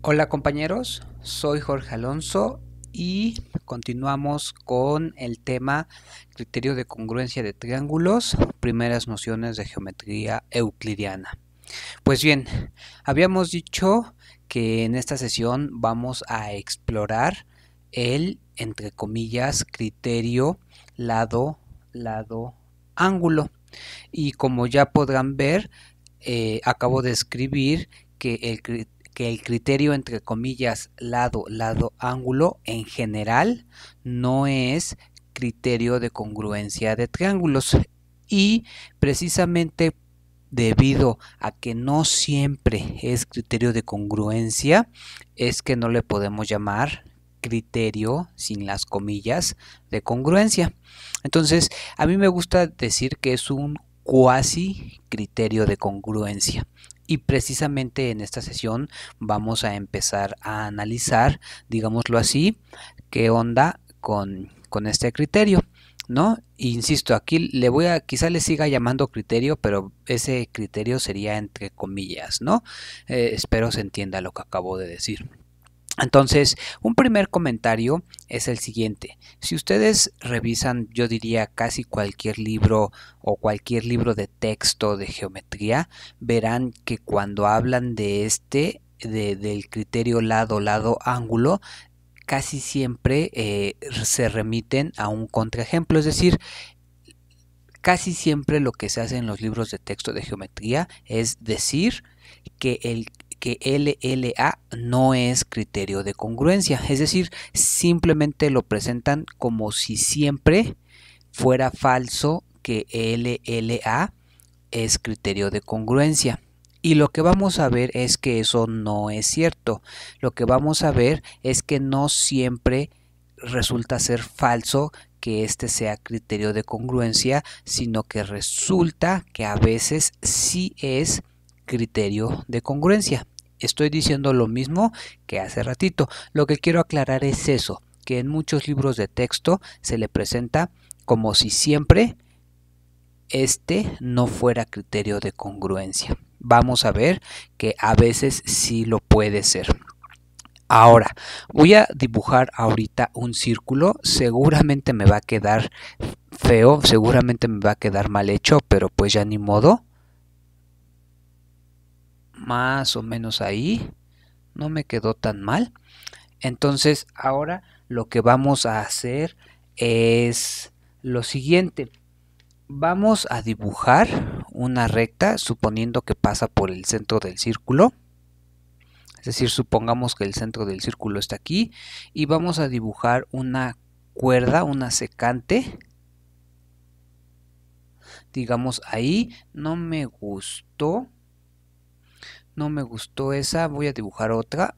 Hola compañeros, soy Jorge Alonso y continuamos con el tema criterio de congruencia de triángulos, primeras nociones de geometría euclidiana. Pues bien, habíamos dicho que en esta sesión vamos a explorar el, entre comillas, criterio lado, lado, ángulo. Y como ya podrán ver, eh, acabo de escribir que el criterio que el criterio entre comillas lado, lado, ángulo en general no es criterio de congruencia de triángulos y precisamente debido a que no siempre es criterio de congruencia es que no le podemos llamar criterio sin las comillas de congruencia entonces a mí me gusta decir que es un cuasi criterio de congruencia y precisamente en esta sesión vamos a empezar a analizar, digámoslo así, qué onda con, este criterio. ¿no? Insisto, aquí le voy a, quizá le siga llamando criterio, pero ese criterio sería entre comillas, ¿no? Eh, espero se entienda lo que acabo de decir. Entonces, un primer comentario es el siguiente. Si ustedes revisan, yo diría, casi cualquier libro o cualquier libro de texto de geometría, verán que cuando hablan de este, del criterio lado, lado, ángulo, casi siempre eh, se remiten a un contraejemplo, es decir, casi siempre lo que se hace en los libros de texto de geometría es decir que el que LLA no es criterio de congruencia, es decir, simplemente lo presentan como si siempre fuera falso que LLA es criterio de congruencia. Y lo que vamos a ver es que eso no es cierto. Lo que vamos a ver es que no siempre resulta ser falso que este sea criterio de congruencia, sino que resulta que a veces sí es criterio de congruencia. Estoy diciendo lo mismo que hace ratito. Lo que quiero aclarar es eso, que en muchos libros de texto se le presenta como si siempre este no fuera criterio de congruencia. Vamos a ver que a veces sí lo puede ser. Ahora, voy a dibujar ahorita un círculo, seguramente me va a quedar feo, seguramente me va a quedar mal hecho, pero pues ya ni modo más o menos ahí. No me quedó tan mal. Entonces ahora lo que vamos a hacer es lo siguiente. Vamos a dibujar una recta suponiendo que pasa por el centro del círculo. Es decir, supongamos que el centro del círculo está aquí y vamos a dibujar una cuerda, una secante. Digamos ahí, no me gustó no me gustó esa, voy a dibujar otra,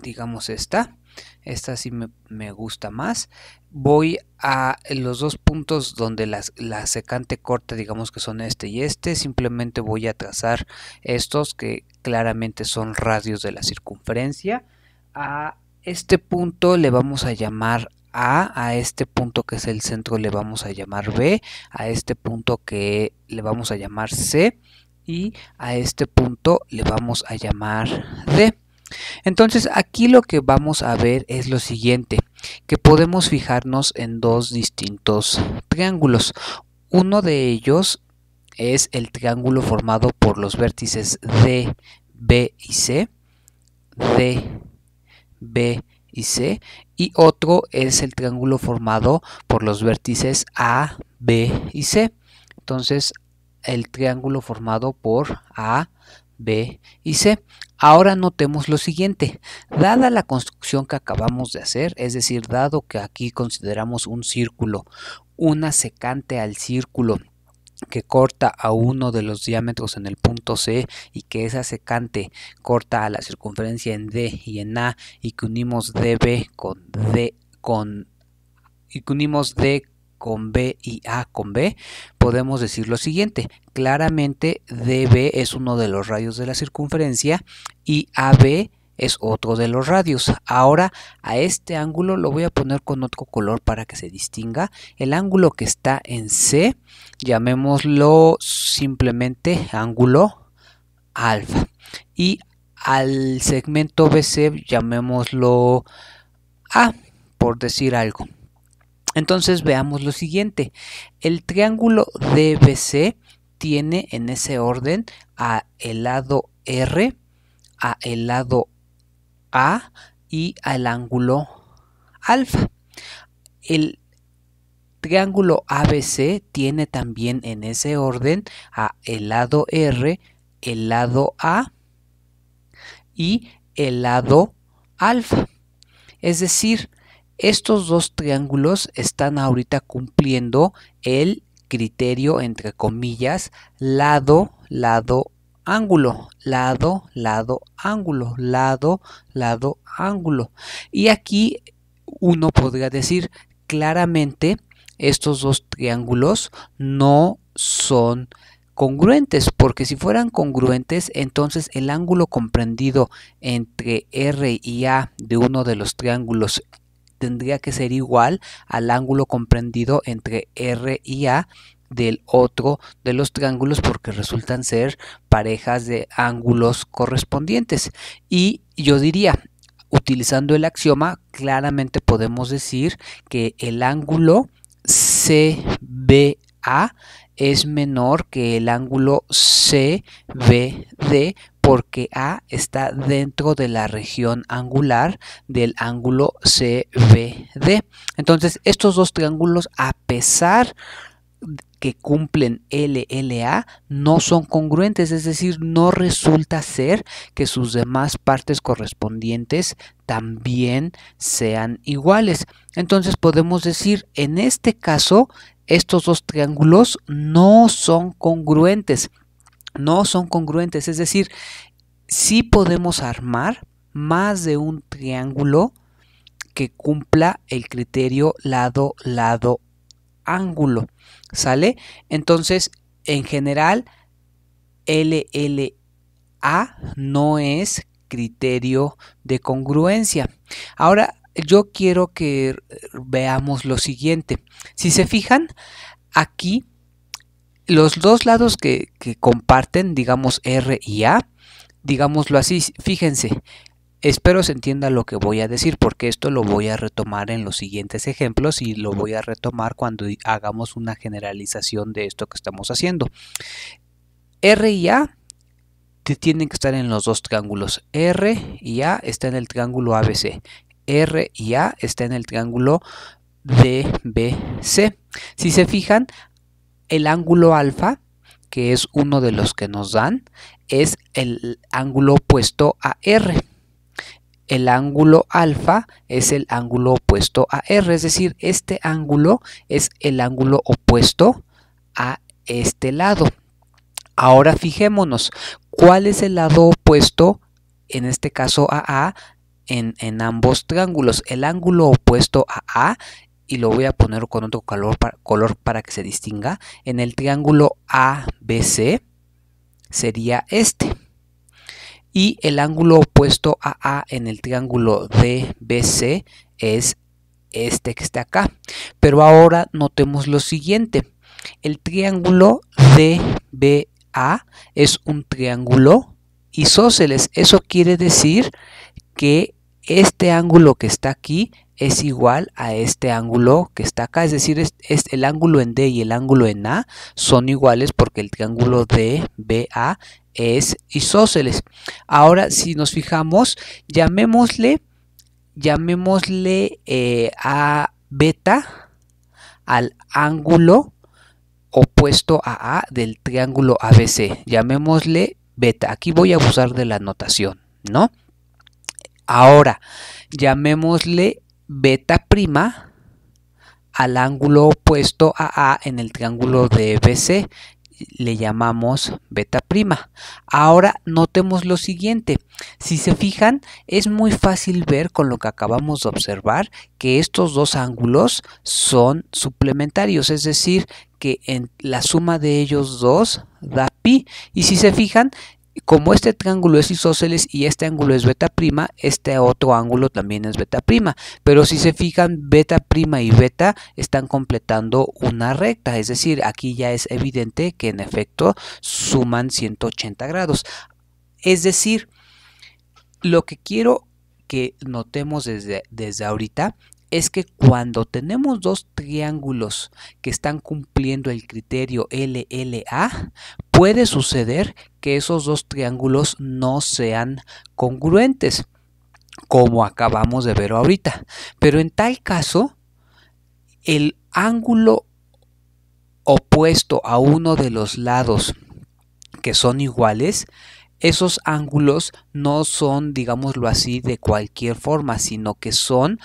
digamos esta, esta sí me, gusta más, voy a los dos puntos donde la, la, secante corta, digamos que son este y este, simplemente voy a trazar estos que claramente son radios de la circunferencia, a este punto le vamos a llamar a, a este punto que es el centro le vamos a llamar B, a este punto que le vamos a llamar C, y a este punto le vamos a llamar D. Entonces aquí lo que vamos a ver es lo siguiente, que podemos fijarnos en dos distintos triángulos. Uno de ellos es el triángulo formado por los vértices D, B y C, D, B y C, y otro es el triángulo formado por los vértices A, B y C. Entonces el triángulo formado por A, B y C. Ahora notemos lo siguiente, dada la construcción que acabamos de hacer, es decir, dado que aquí consideramos un círculo, una secante al círculo que corta a uno de los diámetros en el punto C y que esa secante corta a la circunferencia en D y en A y que unimos DB con D con y que unimos D con B y A con B, podemos decir lo siguiente. Claramente DB es uno de los radios de la circunferencia y AB es otro de los radios. Ahora a este ángulo lo voy a poner con otro color para que se distinga. El ángulo que está en C, llamémoslo simplemente ángulo alfa. Y al segmento BC llamémoslo A, por decir algo. Entonces veamos lo siguiente. El triángulo DBC tiene en ese orden a el lado R, a el lado A y al ángulo alfa. El triángulo ABC tiene también en ese orden a el lado R, el lado A y el lado alfa. Es decir, estos dos triángulos están ahorita cumpliendo el criterio, entre comillas, lado, lado, ángulo, lado, lado, ángulo, lado, lado, ángulo. Y aquí uno podría decir claramente, estos dos triángulos no son congruentes, porque si fueran congruentes, entonces el ángulo comprendido entre R y A de uno de los triángulos tendría que ser igual al ángulo comprendido entre R y A del otro de los triángulos porque resultan ser parejas de ángulos correspondientes. Y yo diría, utilizando el axioma, claramente podemos decir que el ángulo CBA es menor que el ángulo CBD porque A está dentro de la región angular del ángulo CBD. Entonces, estos dos triángulos, a pesar que cumplen LLA, no son congruentes, es decir, no resulta ser que sus demás partes correspondientes también sean iguales. Entonces podemos decir, en este caso, estos dos triángulos no son congruentes no son congruentes. Es decir, si podemos armar más de un triángulo que cumpla el criterio lado, lado, ángulo. ¿Sale? Entonces, en general, LLA no es criterio de congruencia. Ahora, yo quiero que veamos lo siguiente. Si se fijan, aquí los dos lados que, comparten, digamos R y A, digámoslo así, fíjense, Espero se entienda lo que voy a decir porque esto lo voy a retomar en los siguientes ejemplos y lo voy a retomar cuando hagamos una generalización de esto que estamos haciendo. R y A tienen que estar en los dos triángulos. R y A está en el triángulo ABC. R y A está en el triángulo DBC. Si se fijan, el ángulo alfa, que es uno de los que nos dan, es el ángulo opuesto a R. El ángulo alfa es el ángulo opuesto a R, es decir, este ángulo es el ángulo opuesto a este lado. Ahora fijémonos, ¿cuál es el lado opuesto, en este caso a A, en, en ambos triángulos? El ángulo opuesto a A y lo voy a poner con otro color para, color para que se distinga. En el triángulo ABC sería este. Y el ángulo opuesto a A en el triángulo DBC es este que está acá. Pero ahora notemos lo siguiente. El triángulo DBA es un triángulo isósceles. Eso quiere decir que este ángulo que está aquí es igual a este ángulo que está acá, es decir, es, el ángulo en D y el ángulo en A son iguales porque el triángulo DBA es isósceles. Ahora, si nos fijamos, llamémosle, llamémosle eh, a beta al ángulo opuesto a A del triángulo ABC. Llamémosle beta. Aquí voy a usar de la notación, ¿no? Ahora, llamémosle beta prima al ángulo opuesto a A en el triángulo de BC le llamamos beta prima. Ahora notemos lo siguiente. Si se fijan, es muy fácil ver con lo que acabamos de observar que estos dos ángulos son suplementarios, es decir, que en la suma de ellos dos da pi. Y si se fijan, como este triángulo es isósceles y este ángulo es beta prima, este otro ángulo también es beta prima. Pero si se fijan, beta prima y beta están completando una recta, es decir, aquí ya es evidente que en efecto suman 180 grados. Es decir, lo que quiero que notemos desde, desde ahorita es que cuando tenemos dos triángulos que están cumpliendo el criterio LLA, puede suceder que esos dos triángulos no sean congruentes, como acabamos de ver ahorita. Pero en tal caso, el ángulo opuesto a uno de los lados que son iguales, esos ángulos no son, digámoslo así, de cualquier forma, sino que son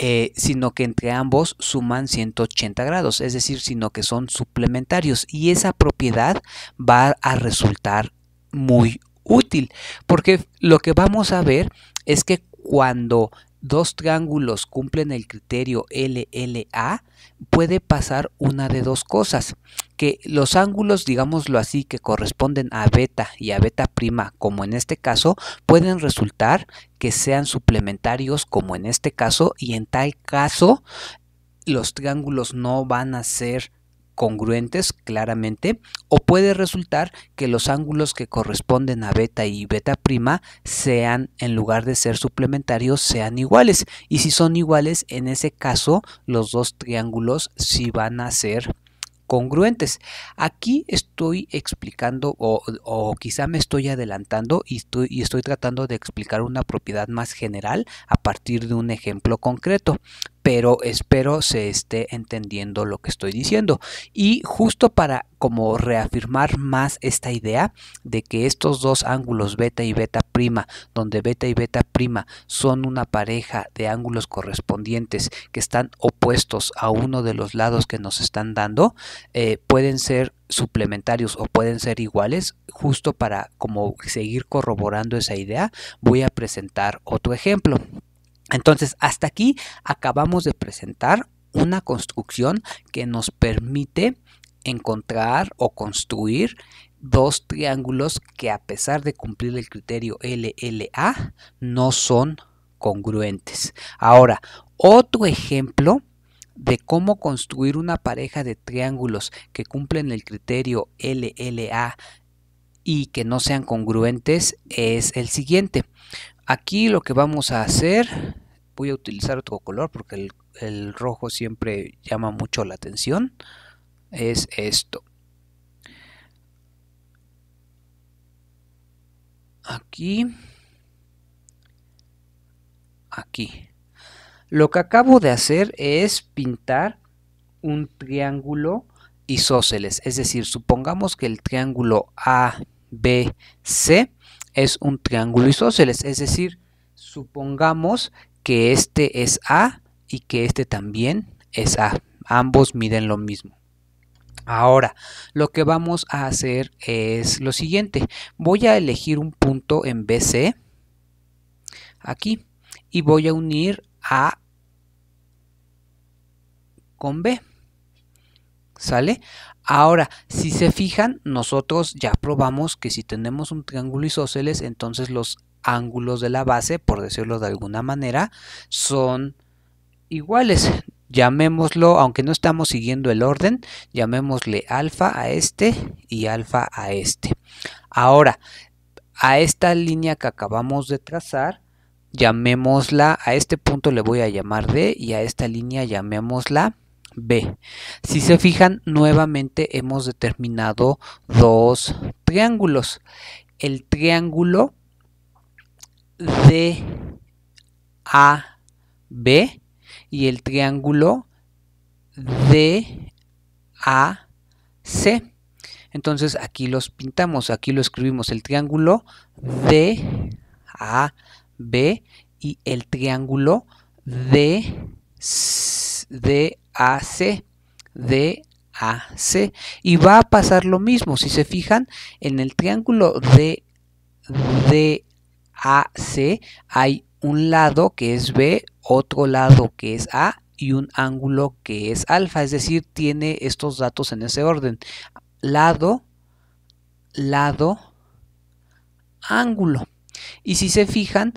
eh, sino que entre ambos suman 180 grados, es decir, sino que son suplementarios y esa propiedad va a resultar muy útil, porque lo que vamos a ver es que cuando dos triángulos cumplen el criterio LLA, puede pasar una de dos cosas, que los ángulos, digámoslo así, que corresponden a beta y a beta prima, como en este caso, pueden resultar que sean suplementarios, como en este caso, y en tal caso los triángulos no van a ser congruentes claramente o puede resultar que los ángulos que corresponden a beta y beta prima sean en lugar de ser suplementarios sean iguales y si son iguales en ese caso los dos triángulos sí van a ser congruentes. Aquí estoy explicando o, quizá me estoy adelantando y y estoy tratando de explicar una propiedad más general a partir de un ejemplo concreto pero espero se esté entendiendo lo que estoy diciendo. Y justo para como reafirmar más esta idea de que estos dos ángulos beta y beta prima, donde beta y beta prima son una pareja de ángulos correspondientes que están opuestos a uno de los lados que nos están dando, eh, pueden ser suplementarios o pueden ser iguales, justo para como seguir corroborando esa idea, voy a presentar otro ejemplo. Entonces, hasta aquí acabamos de presentar una construcción que nos permite encontrar o construir dos triángulos que a pesar de cumplir el criterio LLA no son congruentes. Ahora, otro ejemplo de cómo construir una pareja de triángulos que cumplen el criterio LLA y que no sean congruentes es el siguiente. Aquí lo que vamos a hacer voy a utilizar otro color porque el, rojo siempre llama mucho la atención, es esto. Aquí, aquí. Lo que acabo de hacer es pintar un triángulo isósceles, es decir, supongamos que el triángulo ABC es un triángulo isósceles, es decir, supongamos que este es A y que este también es A. Ambos miden lo mismo. Ahora, lo que vamos a hacer es lo siguiente. Voy a elegir un punto en BC, aquí, y voy a unir A con B. ¿Sale? Ahora, si se fijan, nosotros ya probamos que si tenemos un triángulo isósceles, entonces los ángulos de la base, por decirlo de alguna manera, son iguales. Llamémoslo, aunque no estamos siguiendo el orden, llamémosle alfa a este y alfa a este. Ahora, a esta línea que acabamos de trazar, llamémosla, a este punto le voy a llamar D y a esta línea llamémosla B. Si se fijan, nuevamente hemos determinado dos triángulos. El triángulo D, A, B y el triángulo D, A, C. Entonces aquí los pintamos, aquí lo escribimos, el triángulo D, A, B y el triángulo D, D, A, C. D, A, C. Y va a pasar lo mismo, si se fijan, en el triángulo D, D, AC hay un lado que es B, otro lado que es A y un ángulo que es alfa, es decir, tiene estos datos en ese orden. Lado, lado, ángulo. Y si se fijan,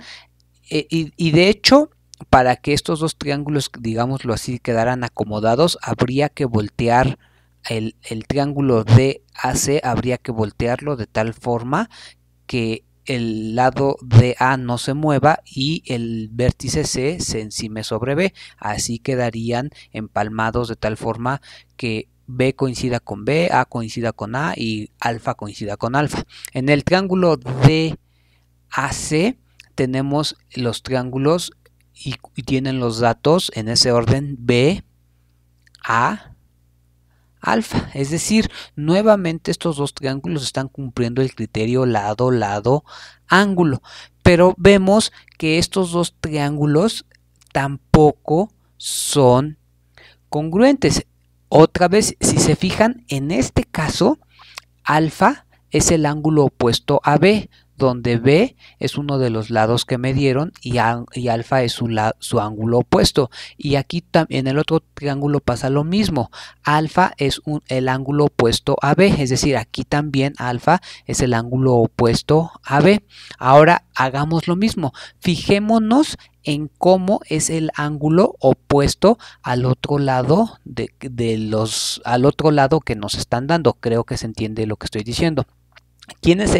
eh, y, de hecho, para que estos dos triángulos, digámoslo así, quedaran acomodados, habría que voltear el, el triángulo DAC, habría que voltearlo de tal forma que el lado de A no se mueva y el vértice C se encime sobre B. Así quedarían empalmados de tal forma que B coincida con B, A coincida con A y alfa coincida con alfa. En el triángulo AC tenemos los triángulos y tienen los datos en ese orden B, A, es decir, nuevamente estos dos triángulos están cumpliendo el criterio lado, lado, ángulo. Pero vemos que estos dos triángulos tampoco son congruentes. Otra vez, si se fijan, en este caso, alfa es el ángulo opuesto a B, donde B es uno de los lados que me dieron y, alfa es su, ángulo opuesto. Y aquí en el otro triángulo pasa lo mismo. Alfa es el ángulo opuesto a B, es decir, aquí también alfa es el ángulo opuesto a B. Ahora hagamos lo mismo. Fijémonos en cómo es el ángulo opuesto al otro lado de, los al otro lado que nos están dando. Creo que se entiende lo que estoy diciendo. ¿Quién es,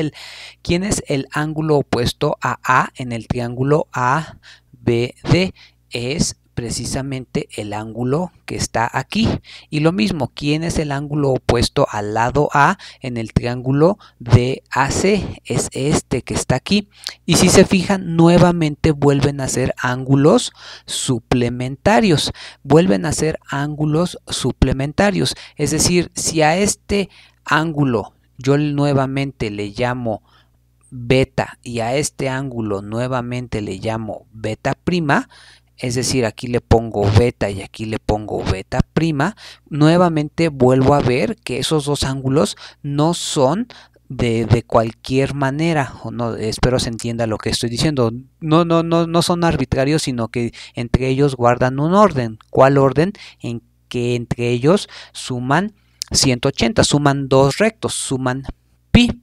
el, ángulo opuesto a A en el triángulo ABD? Es precisamente el ángulo que está aquí. Y lo mismo, ¿quién es el ángulo opuesto al lado A en el triángulo DAC? Es este que está aquí. Y si se fijan, nuevamente vuelven a ser ángulos suplementarios. Vuelven a ser ángulos suplementarios. Es decir, si a este ángulo yo nuevamente le llamo beta y a este ángulo nuevamente le llamo beta prima, es decir, aquí le pongo beta y aquí le pongo beta prima, nuevamente vuelvo a ver que esos dos ángulos no son de, cualquier manera, o no, espero se entienda lo que estoy diciendo, no, no, no, no son arbitrarios, sino que entre ellos guardan un orden. ¿Cuál orden? En que entre ellos suman 180, suman dos rectos, suman pi.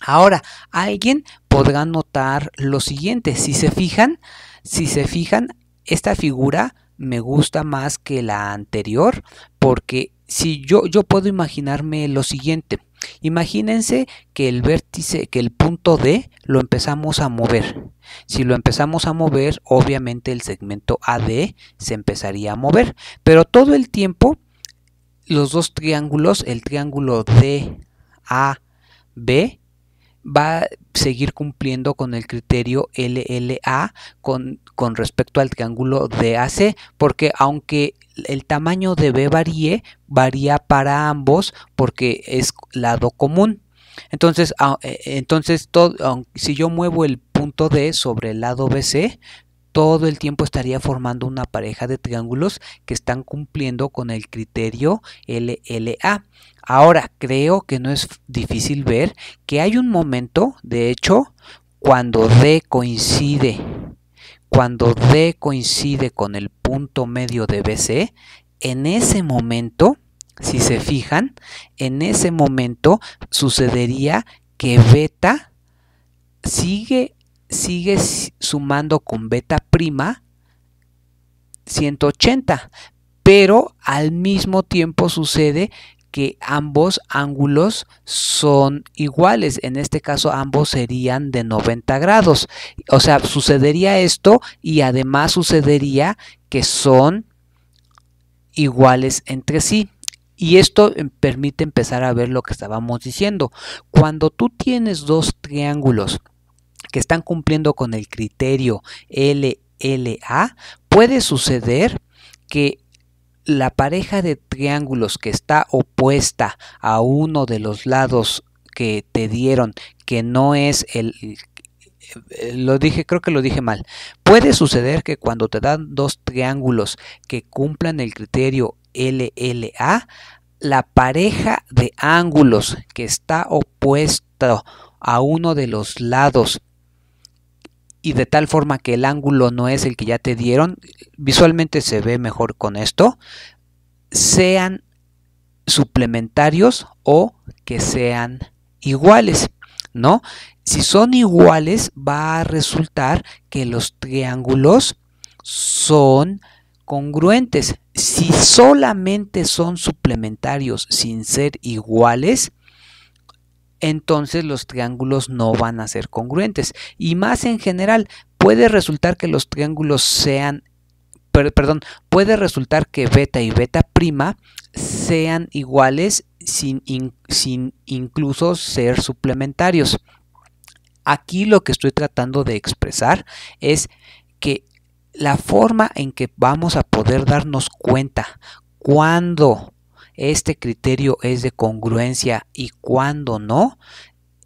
Ahora, alguien podrá notar lo siguiente, si se fijan, si se fijan, esta figura me gusta más que la anterior porque si yo, yo puedo imaginarme lo siguiente, imagínense que el vértice, que el punto D lo empezamos a mover. Si lo empezamos a mover, obviamente el segmento AD se empezaría a mover, pero todo el tiempo los dos triángulos, el triángulo DAB, va a seguir cumpliendo con el criterio LLA con, con respecto al triángulo DAC, porque aunque el tamaño de B varíe, varía para ambos porque es lado común. Entonces, eh, entonces si yo muevo el punto D sobre el lado BC, todo el tiempo estaría formando una pareja de triángulos que están cumpliendo con el criterio LLA. Ahora, creo que no es difícil ver que hay un momento, de hecho, cuando D coincide, cuando D coincide con el punto medio de BC, en ese momento, si se fijan, en ese momento sucedería que beta sigue sigues sumando con beta prima 180, pero al mismo tiempo sucede que ambos ángulos son iguales. En este caso ambos serían de 90 grados. O sea, sucedería esto y además sucedería que son iguales entre sí. Y esto em, permite empezar a ver lo que estábamos diciendo. Cuando tú tienes dos triángulos que están cumpliendo con el criterio LLA, puede suceder que la pareja de triángulos que está opuesta a uno de los lados que te dieron, que no es el lo dije, creo que lo dije mal. Puede suceder que cuando te dan dos triángulos que cumplan el criterio LLA, la pareja de ángulos que está opuesta a uno de los lados y de tal forma que el ángulo no es el que ya te dieron, visualmente se ve mejor con esto, sean suplementarios o que sean iguales, ¿no? Si son iguales va a resultar que los triángulos son congruentes. Si solamente son suplementarios sin ser iguales, entonces los triángulos no van a ser congruentes. Y más en general, puede resultar que los triángulos sean perdón, puede resultar que beta y beta prima sean iguales sin, sin, incluso ser suplementarios. Aquí lo que estoy tratando de expresar es que la forma en que vamos a poder darnos cuenta cuando este criterio es de congruencia y cuando no,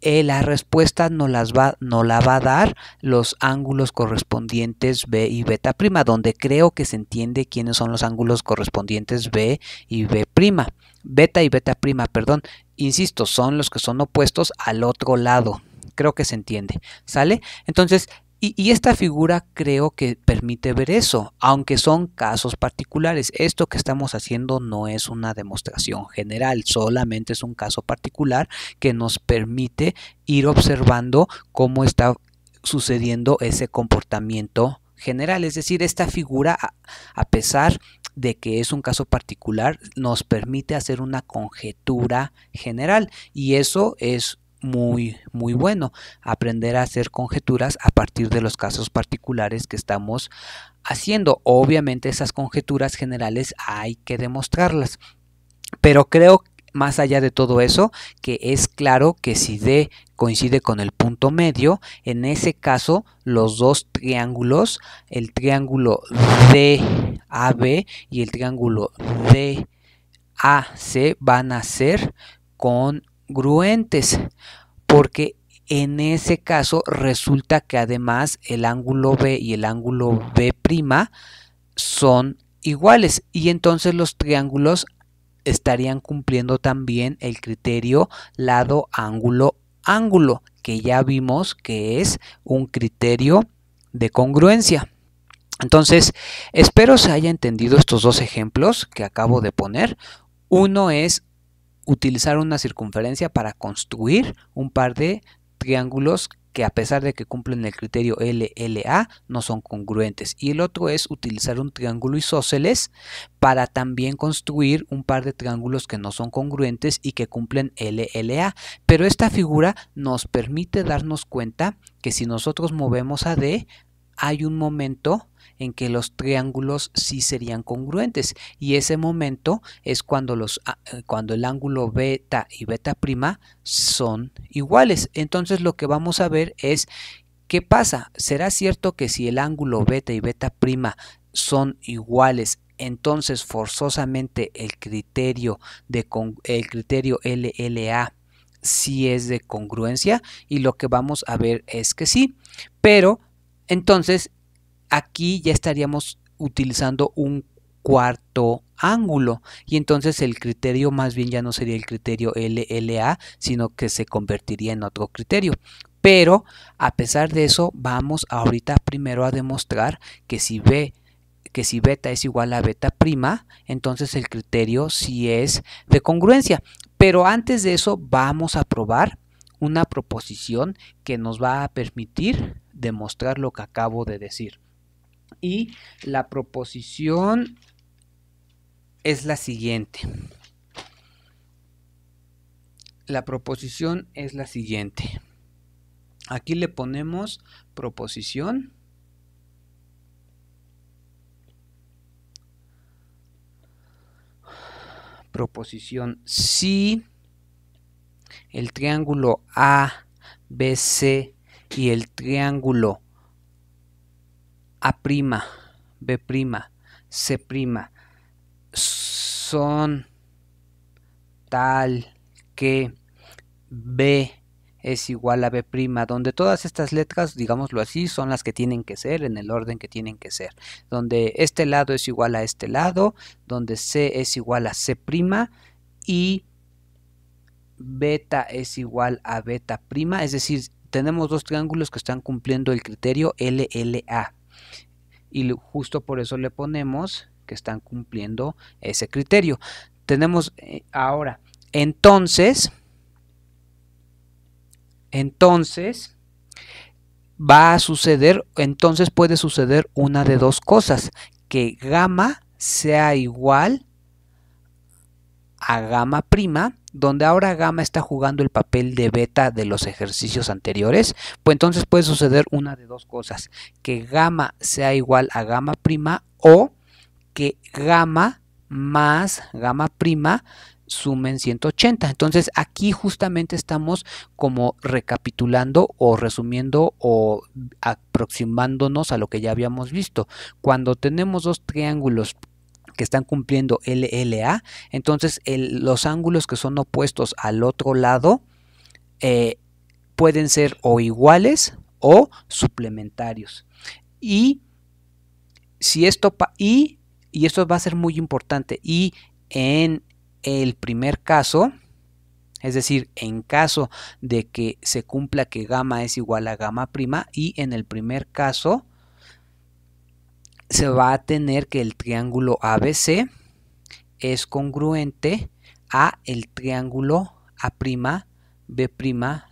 eh, la respuesta respuesta no las va, la va a dar los ángulos correspondientes B y beta prima, donde creo que se entiende quiénes son los ángulos correspondientes B y B prima, beta y beta prima, perdón, insisto, son los que son opuestos al otro lado. Creo que se entiende, ¿sale? Entonces, y, esta figura creo que permite ver eso, aunque son casos particulares. Esto que estamos haciendo no es una demostración general, solamente es un caso particular que nos permite ir observando cómo está sucediendo ese comportamiento general. Es decir, esta figura, a pesar de que es un caso particular, nos permite hacer una conjetura general y eso es muy, muy bueno, aprender a hacer conjeturas a partir de los casos particulares que estamos haciendo. Obviamente esas conjeturas generales hay que demostrarlas, pero creo más allá de todo eso, que es claro que si D coincide con el punto medio, en ese caso los dos triángulos, el triángulo DAB y el triángulo DAC van a ser con congruentes, porque en ese caso resulta que además el ángulo B y el ángulo B' son iguales y entonces los triángulos estarían cumpliendo también el criterio lado ángulo ángulo que ya vimos que es un criterio de congruencia. Entonces, espero se haya entendido estos dos ejemplos que acabo de poner. Uno es utilizar una circunferencia para construir un par de triángulos que a pesar de que cumplen el criterio LLA no son congruentes. Y el otro es utilizar un triángulo isósceles para también construir un par de triángulos que no son congruentes y que cumplen LLA. Pero esta figura nos permite darnos cuenta que si nosotros movemos a D hay un momento en que los triángulos sí serían congruentes y ese momento es cuando, los, ah, eh, cuando el ángulo beta y beta prima son iguales. Entonces lo que vamos a ver es ¿Qué pasa? ¿Será cierto que si el ángulo beta y beta prima son iguales, entonces forzosamente el criterio de el criterio LLA sí es de congruencia y lo que vamos a ver es que sí, pero entonces aquí ya estaríamos utilizando un cuarto ángulo y entonces el criterio más bien ya no sería el criterio LLA sino que se convertiría en otro criterio pero a pesar de eso vamos ahorita primero a demostrar que si B que si beta es igual a beta prima entonces el criterio sí es de congruencia pero antes de eso vamos a probar una proposición que nos va a permitir demostrar lo que acabo de decir y la proposición es la siguiente. La proposición es la siguiente. Aquí le ponemos proposición. Proposición si el triángulo ABC y el triángulo a', B', C', son tal que B es igual a B', donde todas estas letras, digámoslo así, son las que tienen que ser en el orden que tienen que ser, donde este lado es igual a este lado, donde C es igual a C' y beta es igual a beta prima, es decir, tenemos dos triángulos que están cumpliendo el criterio LLA y justo por eso le ponemos que están cumpliendo ese criterio. Tenemos eh, ahora, entonces, entonces va a suceder, entonces puede suceder una de dos cosas, que gamma sea igual a gamma prima donde ahora gamma está jugando el papel de beta de los ejercicios anteriores, pues entonces puede suceder una de dos cosas, que gamma sea igual a gamma prima o que gamma más gamma prima sumen 180. Entonces aquí justamente estamos como recapitulando o resumiendo o aproximándonos a lo que ya habíamos visto. Cuando tenemos dos triángulos que están cumpliendo LLA, entonces los ángulos que son opuestos al otro lado eh, pueden ser o iguales o suplementarios. Y si esto y, y esto va a ser muy importante y en el primer caso es decir, en caso de que se cumpla que gamma es igual a gamma prima y en el primer caso se va a tener que el triángulo ABC es congruente a el triángulo A', B',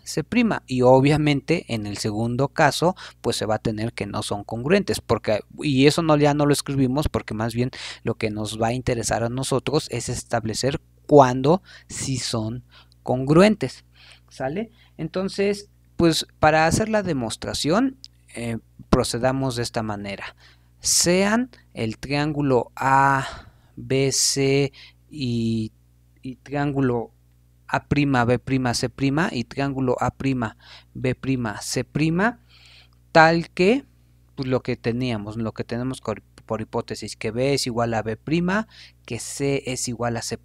C'. Y obviamente en el segundo caso, pues se va a tener que no son congruentes. Porque, y eso no, ya no lo escribimos porque más bien lo que nos va a interesar a nosotros es establecer cuándo si son congruentes. ¿Sale? Entonces, pues para hacer la demostración, eh, procedamos de esta manera sean el triángulo A, B, C y, triángulo A', B', C' y triángulo A', B', C', tal que pues, lo que teníamos, lo que tenemos por, hipótesis, que B es igual a B', que C es igual a C'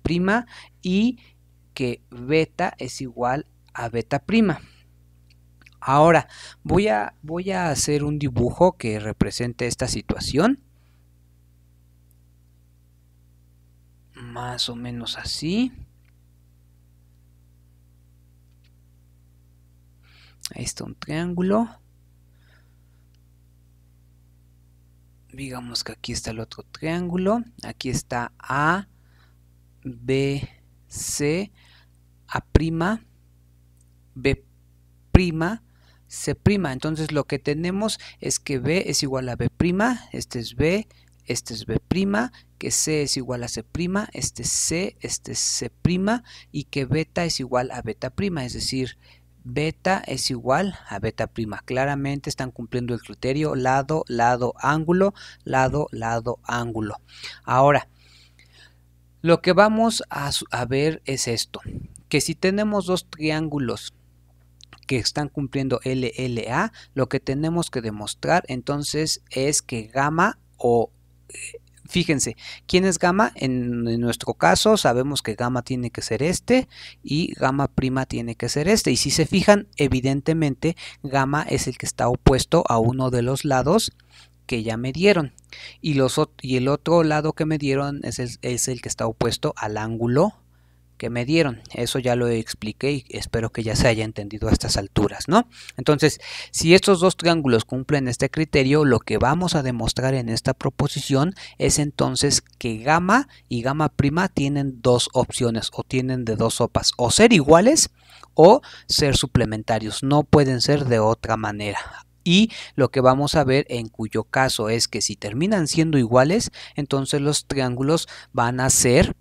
y que beta es igual a beta prima. Ahora voy a, hacer un dibujo que represente esta situación. Más o menos así. Ahí está un triángulo. Digamos que aquí está el otro triángulo. Aquí está A, B, C, A', B', C'. Entonces lo que tenemos es que B es igual a B', este es B, este es B', que C es igual a C', este es C, este es C', y que beta es igual a beta', es decir, beta es igual a beta prima. Claramente están cumpliendo el criterio lado, lado, ángulo, lado, lado, ángulo. Ahora, lo que vamos a, a ver es esto, que si tenemos dos triángulos que están cumpliendo LLA, lo que tenemos que demostrar entonces es que gamma o... Eh, fíjense, ¿quién es gamma? En, nuestro caso sabemos que gamma tiene que ser este y gamma prima tiene que ser este. Y si se fijan, evidentemente gamma es el que está opuesto a uno de los lados que ya me dieron. Y, los, y el otro lado que me dieron es es el que está opuesto al ángulo que me dieron. Eso ya lo expliqué y espero que ya se haya entendido a estas alturas, ¿no? Entonces, si estos dos triángulos cumplen este criterio, lo que vamos a demostrar en esta proposición es entonces que gamma y gamma prima tienen dos opciones o tienen de dos sopas, o ser iguales o ser suplementarios, no pueden ser de otra manera. Y lo que vamos a ver en cuyo caso es que si terminan siendo iguales, entonces los triángulos van a ser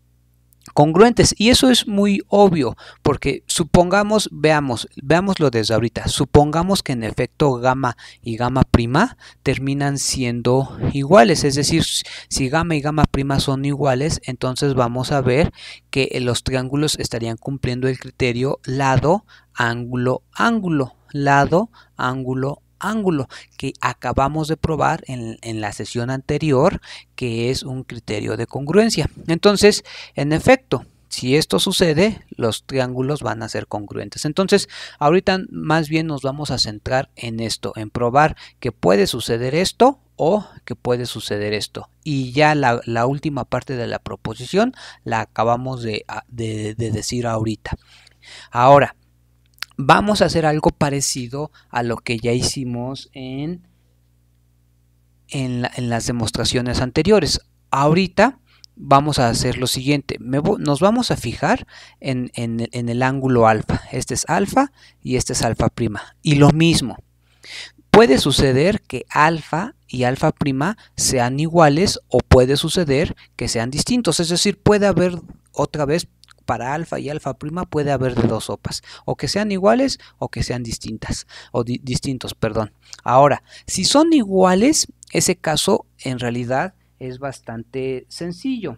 congruentes. Y eso es muy obvio, porque supongamos, veamos, veámoslo desde ahorita, supongamos que en efecto gamma y gamma prima terminan siendo iguales, es decir, si gamma y gamma prima son iguales, entonces vamos a ver que los triángulos estarían cumpliendo el criterio lado, ángulo, ángulo, lado, ángulo, ángulo que acabamos de probar en, la sesión anterior, que es un criterio de congruencia. Entonces, en efecto, si esto sucede, los triángulos van a ser congruentes. Entonces, ahorita más bien nos vamos a centrar en esto, en probar que puede suceder esto o que puede suceder esto. Y ya la, la última parte de la proposición la acabamos de, de decir ahorita. Ahora, vamos a hacer algo parecido a lo que ya hicimos en, en, las demostraciones anteriores. Ahorita vamos a hacer lo siguiente. nos vamos a fijar en, en, el ángulo alfa. Este es alfa y este es alfa prima. Y lo mismo. Puede suceder que alfa y alfa prima sean iguales o puede suceder que sean distintos. Es decir, puede haber otra vez para alfa y alfa prima puede haber de dos sopas, o que sean iguales o que sean distintas, o distintos, perdón. Ahora, si son iguales, ese caso en realidad es bastante sencillo.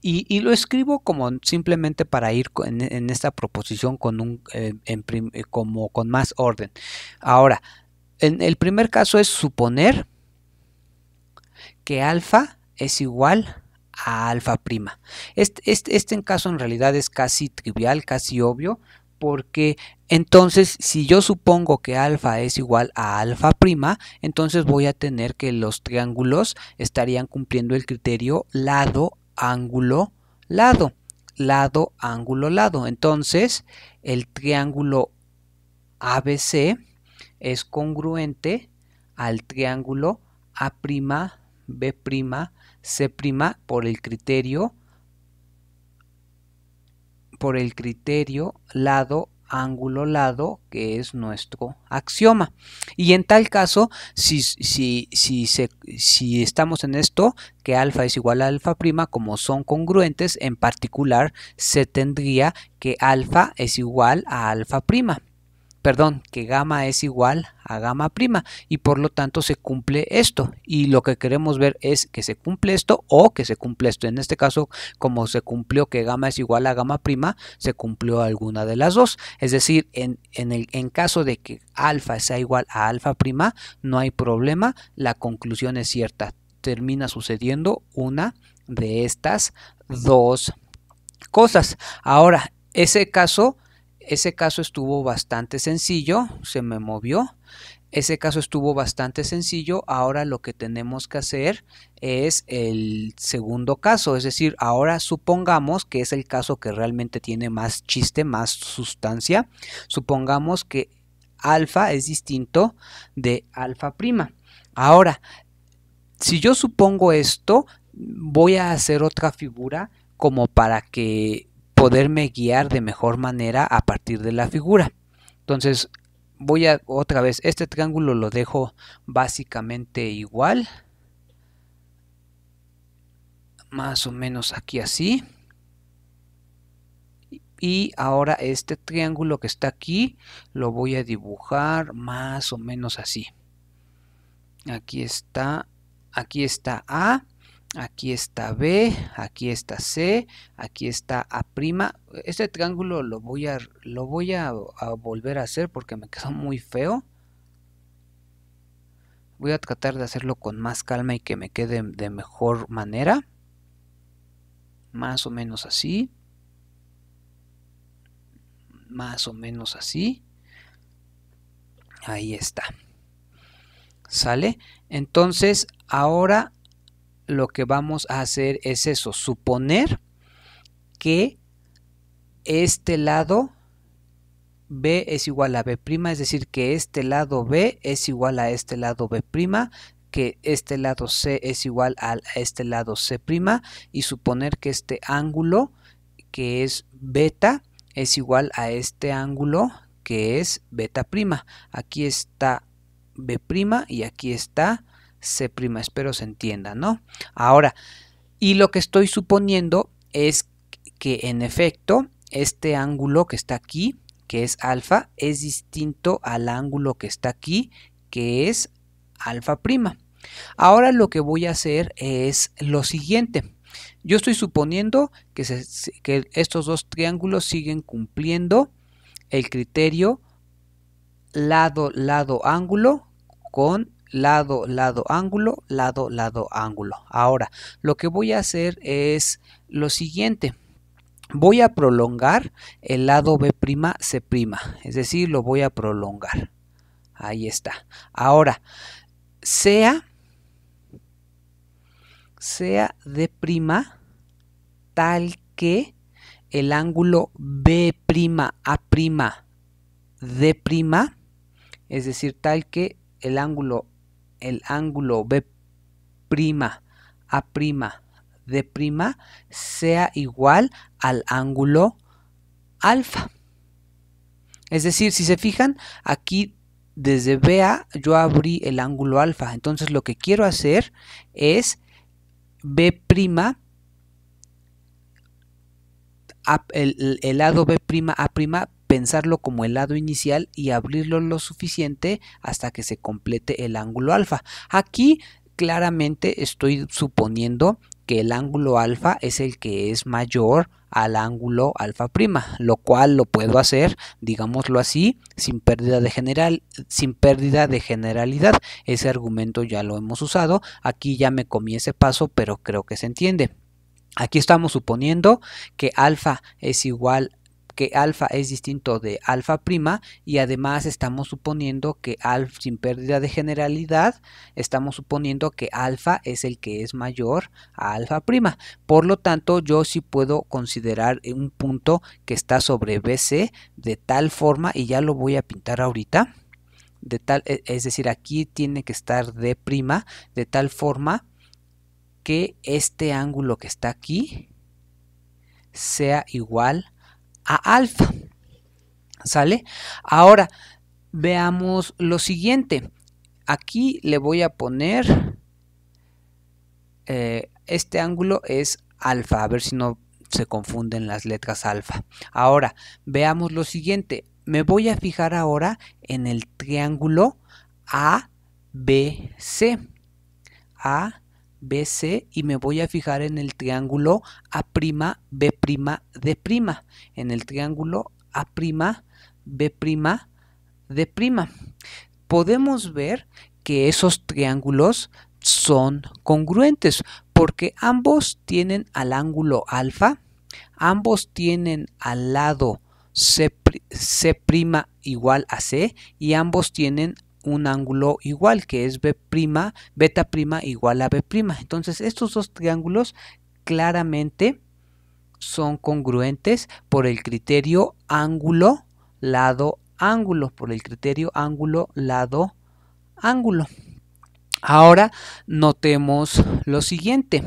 Y, lo escribo como simplemente para ir en, esta proposición con un, eh, eh, como con más orden. Ahora, en el primer caso es suponer que alfa es igual alfa prima. Este, este, este en caso en realidad es casi trivial, casi obvio, porque entonces si yo supongo que alfa es igual a alfa prima, entonces voy a tener que los triángulos estarían cumpliendo el criterio lado, ángulo, lado, lado, ángulo, lado. Entonces el triángulo ABC es congruente al triángulo A', B', se prima por el criterio por el criterio lado ángulo lado que es nuestro axioma y en tal caso si, si, si, si estamos en esto que alfa es igual a alfa prima como son congruentes en particular se tendría que alfa es igual a alfa prima perdón, que gamma es igual a gamma prima y por lo tanto se cumple esto y lo que queremos ver es que se cumple esto o que se cumple esto. En este caso, como se cumplió que gamma es igual a gamma prima, se cumplió alguna de las dos. Es decir, en, el, en caso de que alfa sea igual a alfa prima, no hay problema, la conclusión es cierta. Termina sucediendo una de estas dos cosas. Ahora, ese caso ese caso estuvo bastante sencillo, se me movió. Ese caso estuvo bastante sencillo, ahora lo que tenemos que hacer es el segundo caso, es decir, ahora supongamos que es el caso que realmente tiene más chiste, más sustancia, supongamos que alfa es distinto de alfa prima. Ahora, si yo supongo esto, voy a hacer otra figura como para que poderme guiar de mejor manera a partir de la figura. Entonces voy a otra vez, este triángulo lo dejo básicamente igual. Más o menos aquí así. Y ahora este triángulo que está aquí lo voy a dibujar más o menos así. Aquí está, aquí está A aquí está B, aquí está C, aquí está A'. Este triángulo lo voy a, lo voy a volver a hacer porque me quedó muy feo. Voy a tratar de hacerlo con más calma y que me quede de mejor manera. Más o menos así. Más o menos así. Ahí está. ¿Sale? Entonces, ahora lo que vamos a hacer es eso, suponer que este lado B es igual a B', es decir, que este lado B es igual a este lado B', que este lado C es igual a este lado C', y suponer que este ángulo, que es beta, es igual a este ángulo, que es beta'. Aquí está B' y aquí está C', espero se entienda, ¿no? Ahora, y lo que estoy suponiendo es que en efecto este ángulo que está aquí, que es alfa, es distinto al ángulo que está aquí, que es alfa prima. Ahora lo que voy a hacer es lo siguiente. Yo estoy suponiendo que, que estos dos triángulos siguen cumpliendo el criterio lado, lado, ángulo con lado, lado, ángulo, lado, lado, ángulo. Ahora, lo que voy a hacer es lo siguiente. Voy a prolongar el lado B'C', es decir, lo voy a prolongar. Ahí está. Ahora, sea, sea tal que el ángulo prima de prima, es decir, tal que el ángulo el ángulo B' A' de' sea igual al ángulo alfa. Es decir, si se fijan, aquí desde BA yo abrí el ángulo alfa. Entonces lo que quiero hacer es B' el, el lado B' A' pensarlo como el lado inicial y abrirlo lo suficiente hasta que se complete el ángulo alfa. Aquí claramente estoy suponiendo que el ángulo alfa es el que es mayor al ángulo alfa prima, lo cual lo puedo hacer, digámoslo así, sin pérdida de general, sin pérdida de generalidad. Ese argumento ya lo hemos usado, aquí ya me comí ese paso, pero creo que se entiende. Aquí estamos suponiendo que alfa es igual a que alfa es distinto de alfa prima y además estamos suponiendo que alfa sin pérdida de generalidad, estamos suponiendo que alfa es el que es mayor a alfa prima. Por lo tanto, yo sí puedo considerar un punto que está sobre BC de tal forma y ya lo voy a pintar ahorita. De tal, e, es decir, aquí tiene que estar prima de tal forma que este ángulo que está aquí sea igual a a alfa. ¿Sale? Ahora, veamos lo siguiente. Aquí le voy a poner... Eh, este ángulo es alfa. A ver si no se confunden las letras alfa. Ahora, veamos lo siguiente. Me voy a fijar ahora en el triángulo ABC. A BC y me voy a fijar en el triángulo A', en el triángulo A', Podemos ver que esos triángulos son congruentes porque ambos tienen al ángulo alfa, ambos tienen al lado C igual a C y ambos tienen un ángulo igual que es b', beta' igual a b'. Entonces estos dos triángulos claramente son congruentes por el criterio ángulo, lado, ángulo, por el criterio ángulo, lado, ángulo. Ahora notemos lo siguiente.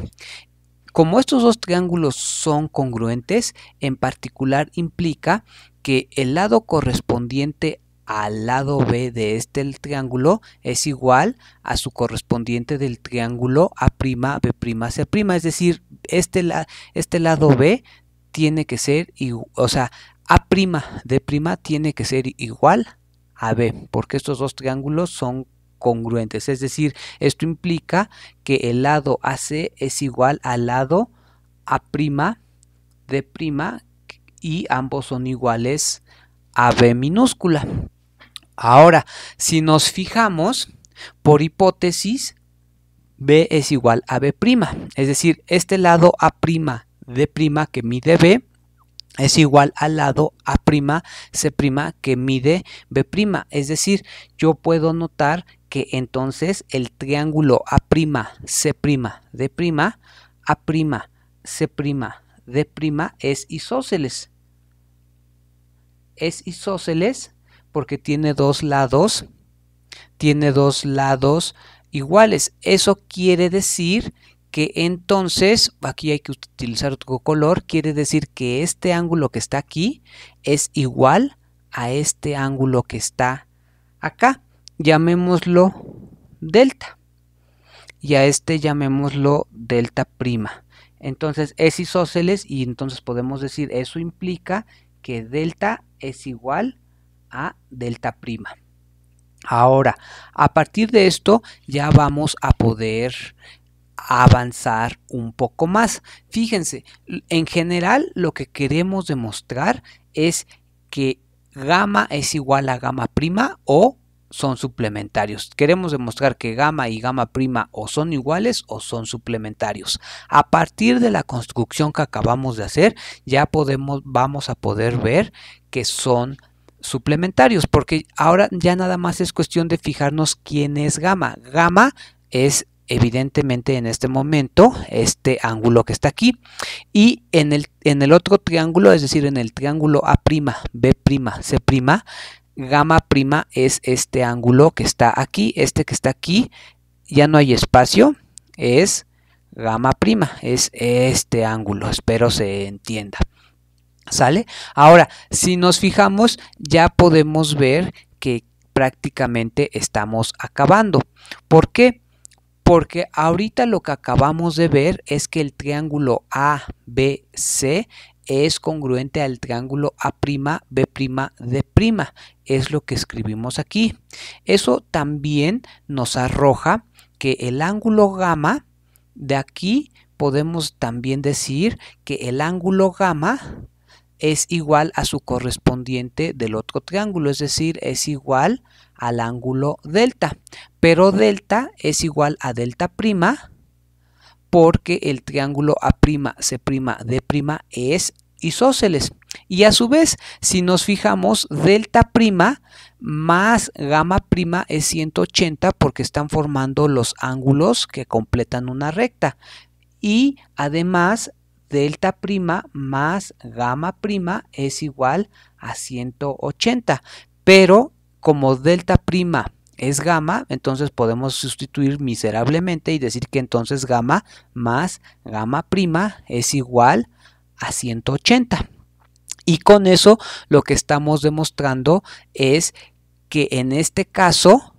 Como estos dos triángulos son congruentes, en particular implica que el lado correspondiente al lado B de este triángulo es igual a su correspondiente del triángulo A', Es decir, este, este, lado B tiene que ser, o sea, A'D' tiene que ser igual a B, porque estos dos triángulos son congruentes. Es decir, esto implica que el lado AC es igual al lado A'D' y ambos son iguales a B minúscula. Ahora, si nos fijamos, por hipótesis, B es igual a B'. Es decir, este lado A' de prima que mide B es igual al lado A' C' que mide B'. Es decir, yo puedo notar que entonces el triángulo A' C' de prima, A' C' de prima es isósceles. Es isósceles porque tiene dos lados, tiene dos lados iguales. Eso quiere decir que entonces, aquí hay que utilizar otro color, quiere decir que este ángulo que está aquí es igual a este ángulo que está acá. Llamémoslo delta. Y a este llamémoslo delta prima. Entonces es isósceles y entonces podemos decir, eso implica que delta es igual a delta prima. Ahora, a partir de esto ya vamos a poder avanzar un poco más. Fíjense, en general lo que queremos demostrar es que gamma es igual a gamma prima o son suplementarios. Queremos demostrar que gamma y gamma prima o son iguales o son suplementarios. A partir de la construcción que acabamos de hacer, ya podemos, vamos a poder ver que son suplementarios, porque ahora ya nada más es cuestión de fijarnos quién es gamma. Gamma es evidentemente en este momento este ángulo que está aquí y en el, en el otro triángulo, es decir, en el triángulo A', B', C', gamma es este ángulo que está aquí, este que está aquí, ya no hay espacio, es gamma es este ángulo, espero se entienda. ¿Sale? Ahora, si nos fijamos, ya podemos ver que prácticamente estamos acabando. ¿Por qué? Porque ahorita lo que acabamos de ver es que el triángulo ABC es congruente al triángulo A', B', Es lo que escribimos aquí. Eso también nos arroja que el ángulo gamma de aquí podemos también decir que el ángulo gamma es igual a su correspondiente del otro triángulo, es decir, es igual al ángulo delta. Pero delta es igual a delta prima porque el triángulo A' prima C' D' es isósceles. Y a su vez, si nos fijamos, delta prima más gamma prima es 180 porque están formando los ángulos que completan una recta. Y además delta prima más gamma prima es igual a 180. Pero como delta prima es gamma, entonces podemos sustituir miserablemente y decir que entonces gamma más gamma prima es igual a 180. Y con eso lo que estamos demostrando es que en este caso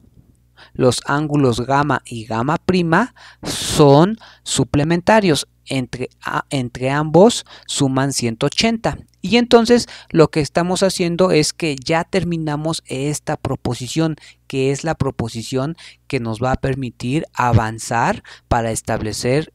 los ángulos gamma y gamma prima son suplementarios entre, ambos suman 180. Y entonces lo que estamos haciendo es que ya terminamos esta proposición, que es la proposición que nos va a permitir avanzar para establecer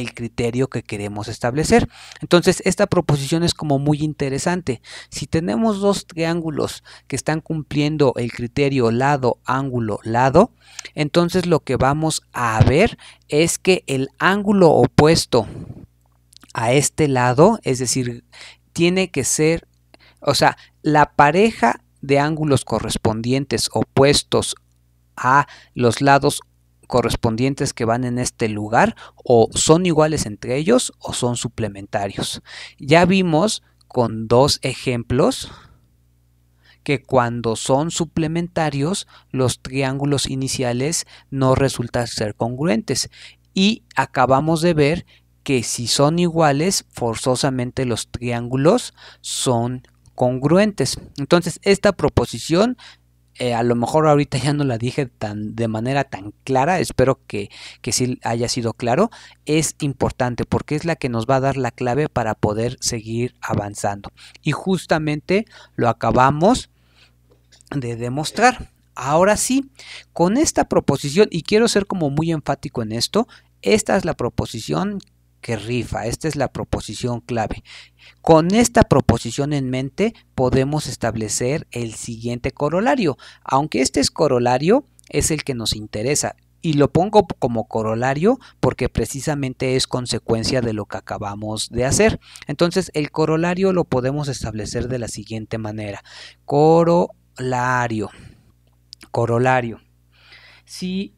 el criterio que queremos establecer. Entonces, esta proposición es como muy interesante. Si tenemos dos triángulos que están cumpliendo el criterio lado, ángulo, lado, entonces lo que vamos a ver es que el ángulo opuesto a este lado, es decir, tiene que ser, o sea, la pareja de ángulos correspondientes opuestos a los lados correspondientes que van en este lugar o son iguales entre ellos o son suplementarios. Ya vimos con dos ejemplos que cuando son suplementarios los triángulos iniciales no resultan ser congruentes y acabamos de ver que si son iguales forzosamente los triángulos son congruentes. Entonces esta proposición eh, a lo mejor ahorita ya no la dije tan, de manera tan clara, espero que, que sí haya sido claro, es importante porque es la que nos va a dar la clave para poder seguir avanzando. Y justamente lo acabamos de demostrar. Ahora sí, con esta proposición, y quiero ser como muy enfático en esto, esta es la proposición que rifa. Esta es la proposición clave. Con esta proposición en mente podemos establecer el siguiente corolario. Aunque este es corolario, es el que nos interesa. Y lo pongo como corolario porque precisamente es consecuencia de lo que acabamos de hacer. Entonces el corolario lo podemos establecer de la siguiente manera. Corolario. Corolario. Si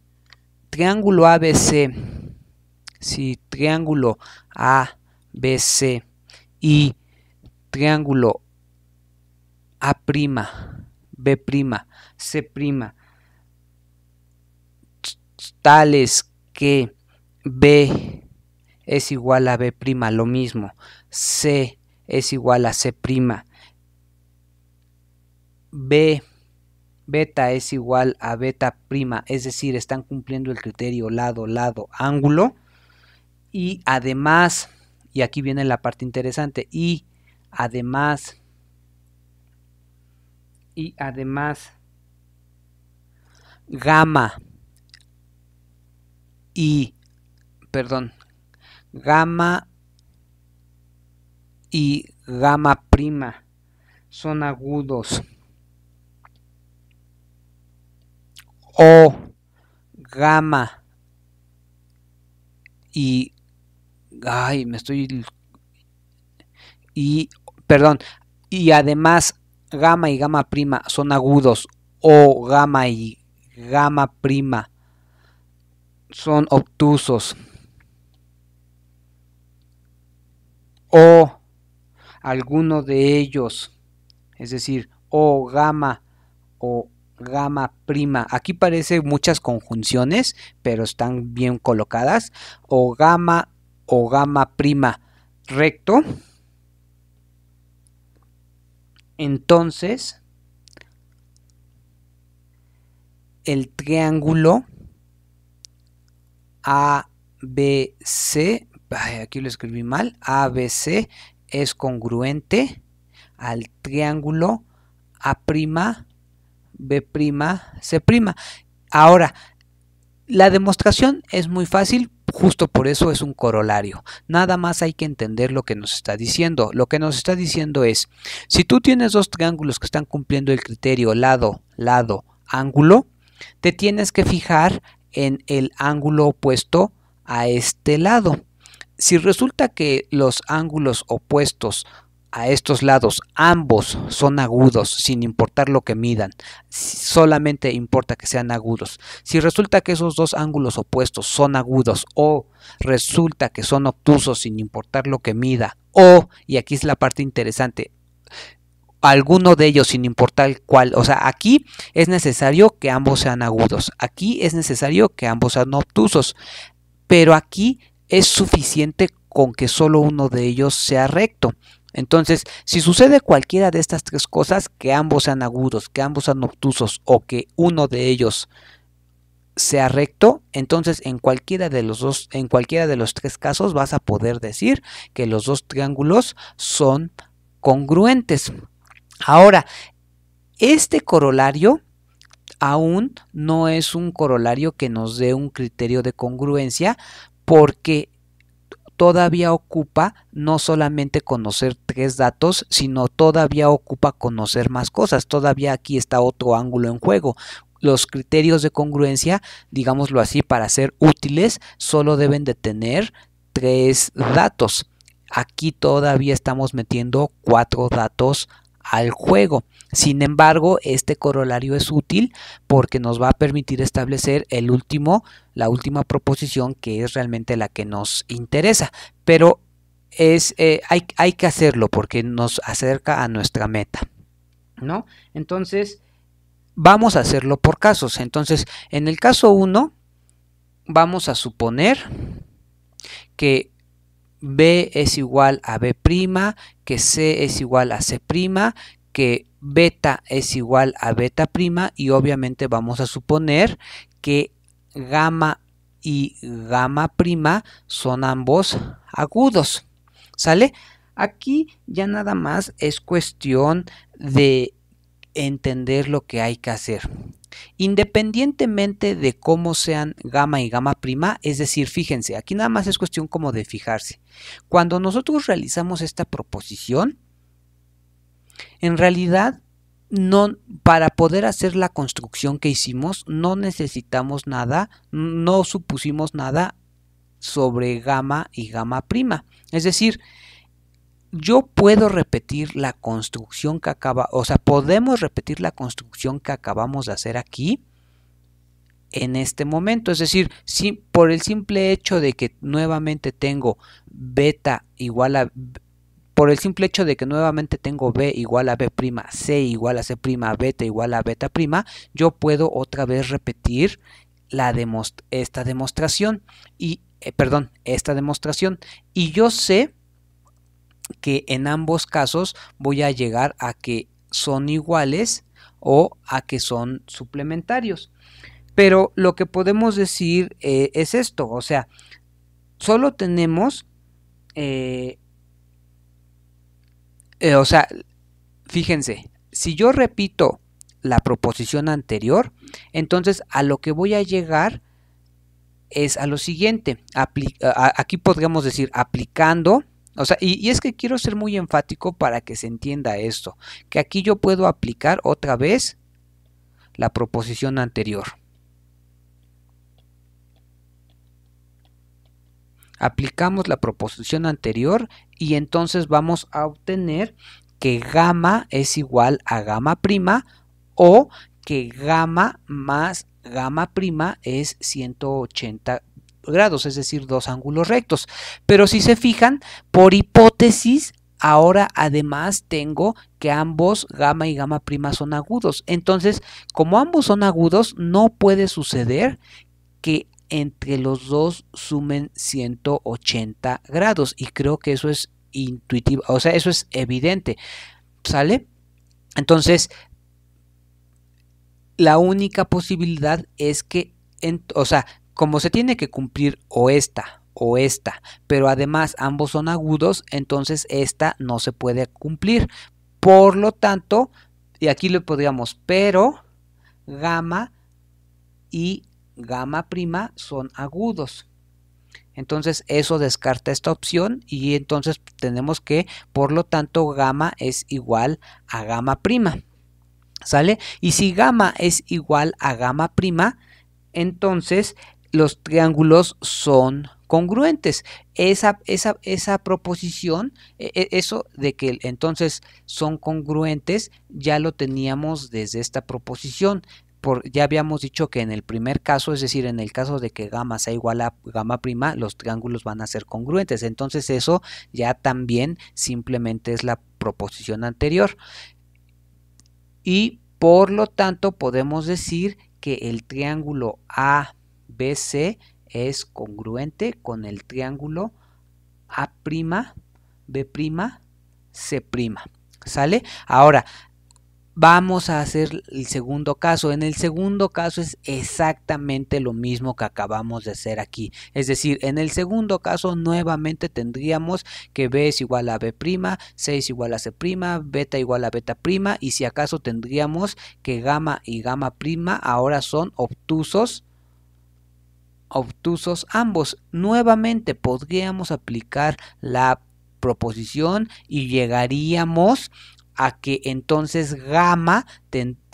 triángulo ABC si triángulo ABC y triángulo A', B', C', tales que B es igual a B', lo mismo, C es igual a C', B beta es igual a beta prima, es decir, están cumpliendo el criterio lado, lado, ángulo, y además, y aquí viene la parte interesante, y además, y además, gamma y, perdón, gamma y gamma prima son agudos. O gamma y Ay, me estoy... Y, perdón, y además gamma y gama prima son agudos o gamma y gama prima son obtusos o alguno de ellos es decir o gamma o gamma prima aquí parece muchas conjunciones pero están bien colocadas o gamma o gamma prima recto, entonces el triángulo ABC, aquí lo escribí mal, ABC es congruente al triángulo A', B', C'. Ahora, la demostración es muy fácil Justo por eso es un corolario. Nada más hay que entender lo que nos está diciendo. Lo que nos está diciendo es, si tú tienes dos triángulos que están cumpliendo el criterio lado, lado, ángulo, te tienes que fijar en el ángulo opuesto a este lado. Si resulta que los ángulos opuestos a estos lados, ambos son agudos, sin importar lo que midan, solamente importa que sean agudos. Si resulta que esos dos ángulos opuestos son agudos o resulta que son obtusos sin importar lo que mida o, y aquí es la parte interesante, alguno de ellos sin importar cuál. O sea, aquí es necesario que ambos sean agudos. Aquí es necesario que ambos sean obtusos. Pero aquí es suficiente con que solo uno de ellos sea recto. Entonces, si sucede cualquiera de estas tres cosas, que ambos sean agudos, que ambos sean obtusos o que uno de ellos sea recto, entonces en cualquiera de los dos, en cualquiera de los tres casos vas a poder decir que los dos triángulos son congruentes. Ahora, este corolario aún no es un corolario que nos dé un criterio de congruencia porque todavía ocupa no solamente conocer tres datos, sino todavía ocupa conocer más cosas. Todavía aquí está otro ángulo en juego. Los criterios de congruencia, digámoslo así, para ser útiles, solo deben de tener tres datos. Aquí todavía estamos metiendo cuatro datos al juego. Sin embargo, este corolario es útil porque nos va a permitir establecer el último, la última proposición que es realmente la que nos interesa. Pero es, eh, hay, hay, que hacerlo porque nos acerca a nuestra meta. ¿no? Entonces, vamos a hacerlo por casos. Entonces, en el caso 1, vamos a suponer que B es igual a B', que C es igual a C', que beta es igual a beta prima y obviamente vamos a suponer que gamma y gamma prima son ambos agudos. ¿Sale? Aquí ya nada más es cuestión de entender lo que hay que hacer. Independientemente de cómo sean gamma y gamma prima, es decir, fíjense, aquí nada más es cuestión como de fijarse. Cuando nosotros realizamos esta proposición, en realidad no, para poder hacer la construcción que hicimos, no necesitamos nada, no supusimos nada sobre gamma y gamma prima. Es decir, yo puedo repetir la construcción que acaba, o sea, podemos repetir la construcción que acabamos de hacer aquí en este momento. Es decir, si por el simple hecho de que nuevamente tengo beta igual a por el simple hecho de que nuevamente tengo b igual a b prima, c igual a c prima, beta igual a beta prima, yo puedo otra vez repetir la esta demostración y eh, perdón, esta demostración y yo sé que en ambos casos voy a llegar a que son iguales o a que son suplementarios. Pero lo que podemos decir eh, es esto, o sea, solo tenemos, eh, eh, o sea, fíjense, si yo repito la proposición anterior, entonces a lo que voy a llegar es a lo siguiente, aquí podríamos decir aplicando y, es que quiero ser muy enfático para que se entienda esto, que aquí yo puedo aplicar otra vez la proposición anterior. Aplicamos la proposición anterior y entonces vamos a obtener que gamma es igual a gamma prima o que gamma más gamma prima es 180 grados, es decir, dos ángulos rectos. Pero si se fijan, por hipótesis, ahora además tengo que ambos gamma y gamma prima son agudos. Entonces, como ambos son agudos, no puede suceder que entre los dos sumen 180 grados y creo que eso es intuitivo, o sea, eso es evidente. ¿Sale? Entonces, la única posibilidad es que, o sea, como se tiene que cumplir o esta o esta, pero además ambos son agudos, entonces esta no se puede cumplir. Por lo tanto, y aquí le podríamos, pero gamma y gamma prima son agudos. Entonces eso descarta esta opción y entonces tenemos que, por lo tanto, gamma es igual a gamma prima. ¿Sale? Y si gamma es igual a gamma prima, entonces los triángulos son congruentes. Esa, esa, proposición, e, e, eso de que entonces son congruentes, ya lo teníamos desde esta proposición. Por, ya habíamos dicho que en el primer caso, es decir, en el caso de que gamma sea igual a gamma prima, los triángulos van a ser congruentes. Entonces eso ya también simplemente es la proposición anterior. Y por lo tanto podemos decir que el triángulo A BC es congruente con el triángulo A', B', C'. ¿Sale? Ahora, vamos a hacer el segundo caso. En el segundo caso es exactamente lo mismo que acabamos de hacer aquí. Es decir, en el segundo caso nuevamente tendríamos que B es igual a B', C es igual a C', beta igual a beta' y si acaso tendríamos que gamma y gamma' ahora son obtusos obtusos ambos. Nuevamente podríamos aplicar la proposición y llegaríamos a que entonces gamma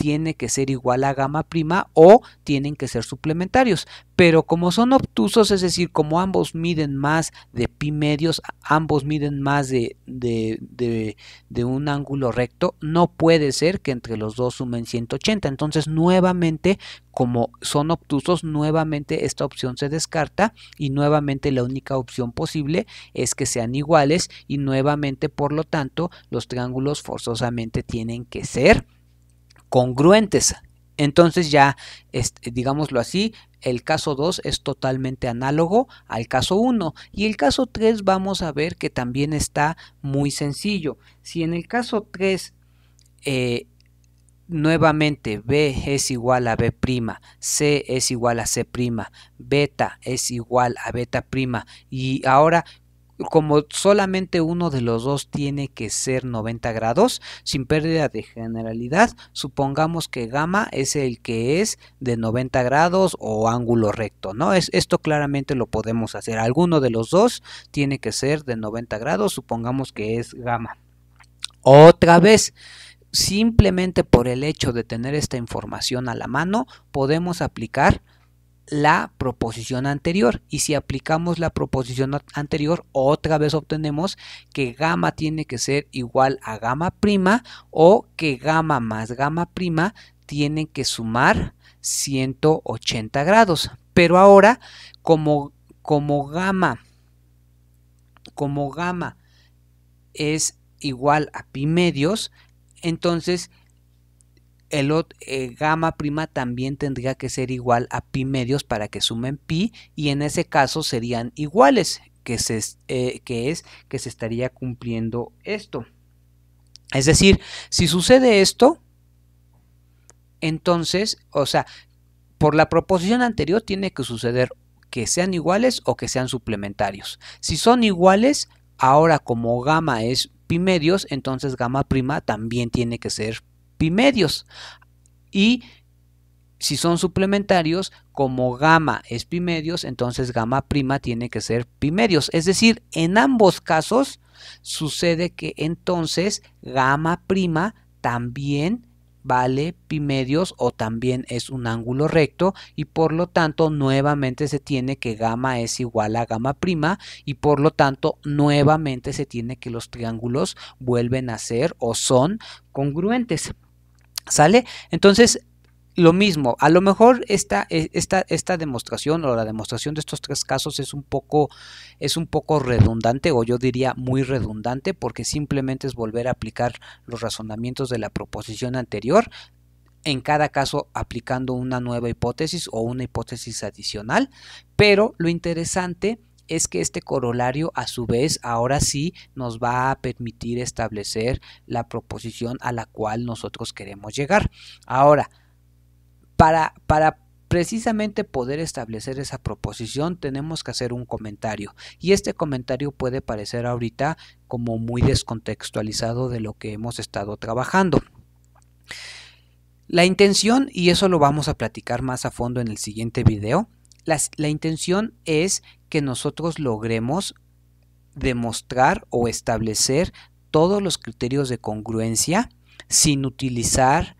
tiene que ser igual a gamma prima o tienen que ser suplementarios. Pero como son obtusos, es decir, como ambos miden más de pi medios, ambos miden más de, de, de, de un ángulo recto, no puede ser que entre los dos sumen 180. Entonces, nuevamente, como son obtusos, nuevamente esta opción se descarta y nuevamente la única opción posible es que sean iguales y nuevamente, por lo tanto, los triángulos forzosamente tienen que ser congruentes. Entonces ya, este, digámoslo así, el caso 2 es totalmente análogo al caso 1 y el caso 3 vamos a ver que también está muy sencillo. Si en el caso 3 eh, nuevamente B es igual a B', C es igual a C', beta es igual a beta' y ahora como solamente uno de los dos tiene que ser 90 grados, sin pérdida de generalidad, supongamos que gamma es el que es de 90 grados o ángulo recto, ¿no? Es, esto claramente lo podemos hacer. Alguno de los dos tiene que ser de 90 grados, supongamos que es gamma. Otra vez, simplemente por el hecho de tener esta información a la mano, podemos aplicar la proposición anterior y si aplicamos la proposición anterior otra vez obtenemos que gamma tiene que ser igual a gamma prima o que gamma más gamma prima tienen que sumar 180 grados pero ahora como como gamma como gamma es igual a pi medios entonces el eh, gamma prima también tendría que ser igual a pi medios para que sumen pi y en ese caso serían iguales, que, se, eh, que es que se estaría cumpliendo esto. Es decir, si sucede esto, entonces, o sea, por la proposición anterior tiene que suceder que sean iguales o que sean suplementarios. Si son iguales, ahora como gamma es pi medios, entonces gamma prima también tiene que ser medios Y si son suplementarios, como gamma es medios entonces gamma prima tiene que ser pi medios Es decir, en ambos casos sucede que entonces gamma prima también vale pi medios o también es un ángulo recto y por lo tanto nuevamente se tiene que gamma es igual a gamma prima y por lo tanto nuevamente se tiene que los triángulos vuelven a ser o son congruentes. ¿Sale? Entonces, lo mismo, a lo mejor e, esta, demostración o la demostración de estos tres casos es un poco es un poco redundante o yo diría muy redundante porque simplemente es volver a aplicar los razonamientos de la proposición anterior en cada caso aplicando una nueva hipótesis o una hipótesis adicional, pero lo interesante es que este corolario a su vez ahora sí nos va a permitir establecer la proposición a la cual nosotros queremos llegar. Ahora, para, para precisamente poder establecer esa proposición tenemos que hacer un comentario y este comentario puede parecer ahorita como muy descontextualizado de lo que hemos estado trabajando. La intención, y eso lo vamos a platicar más a fondo en el siguiente video, la, la intención es que nosotros logremos demostrar o establecer todos los criterios de congruencia sin utilizar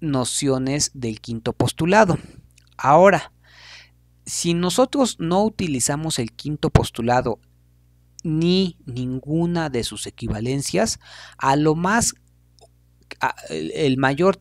nociones del quinto postulado. Ahora, si nosotros no utilizamos el quinto postulado ni ninguna de sus equivalencias, a lo más el, mayor,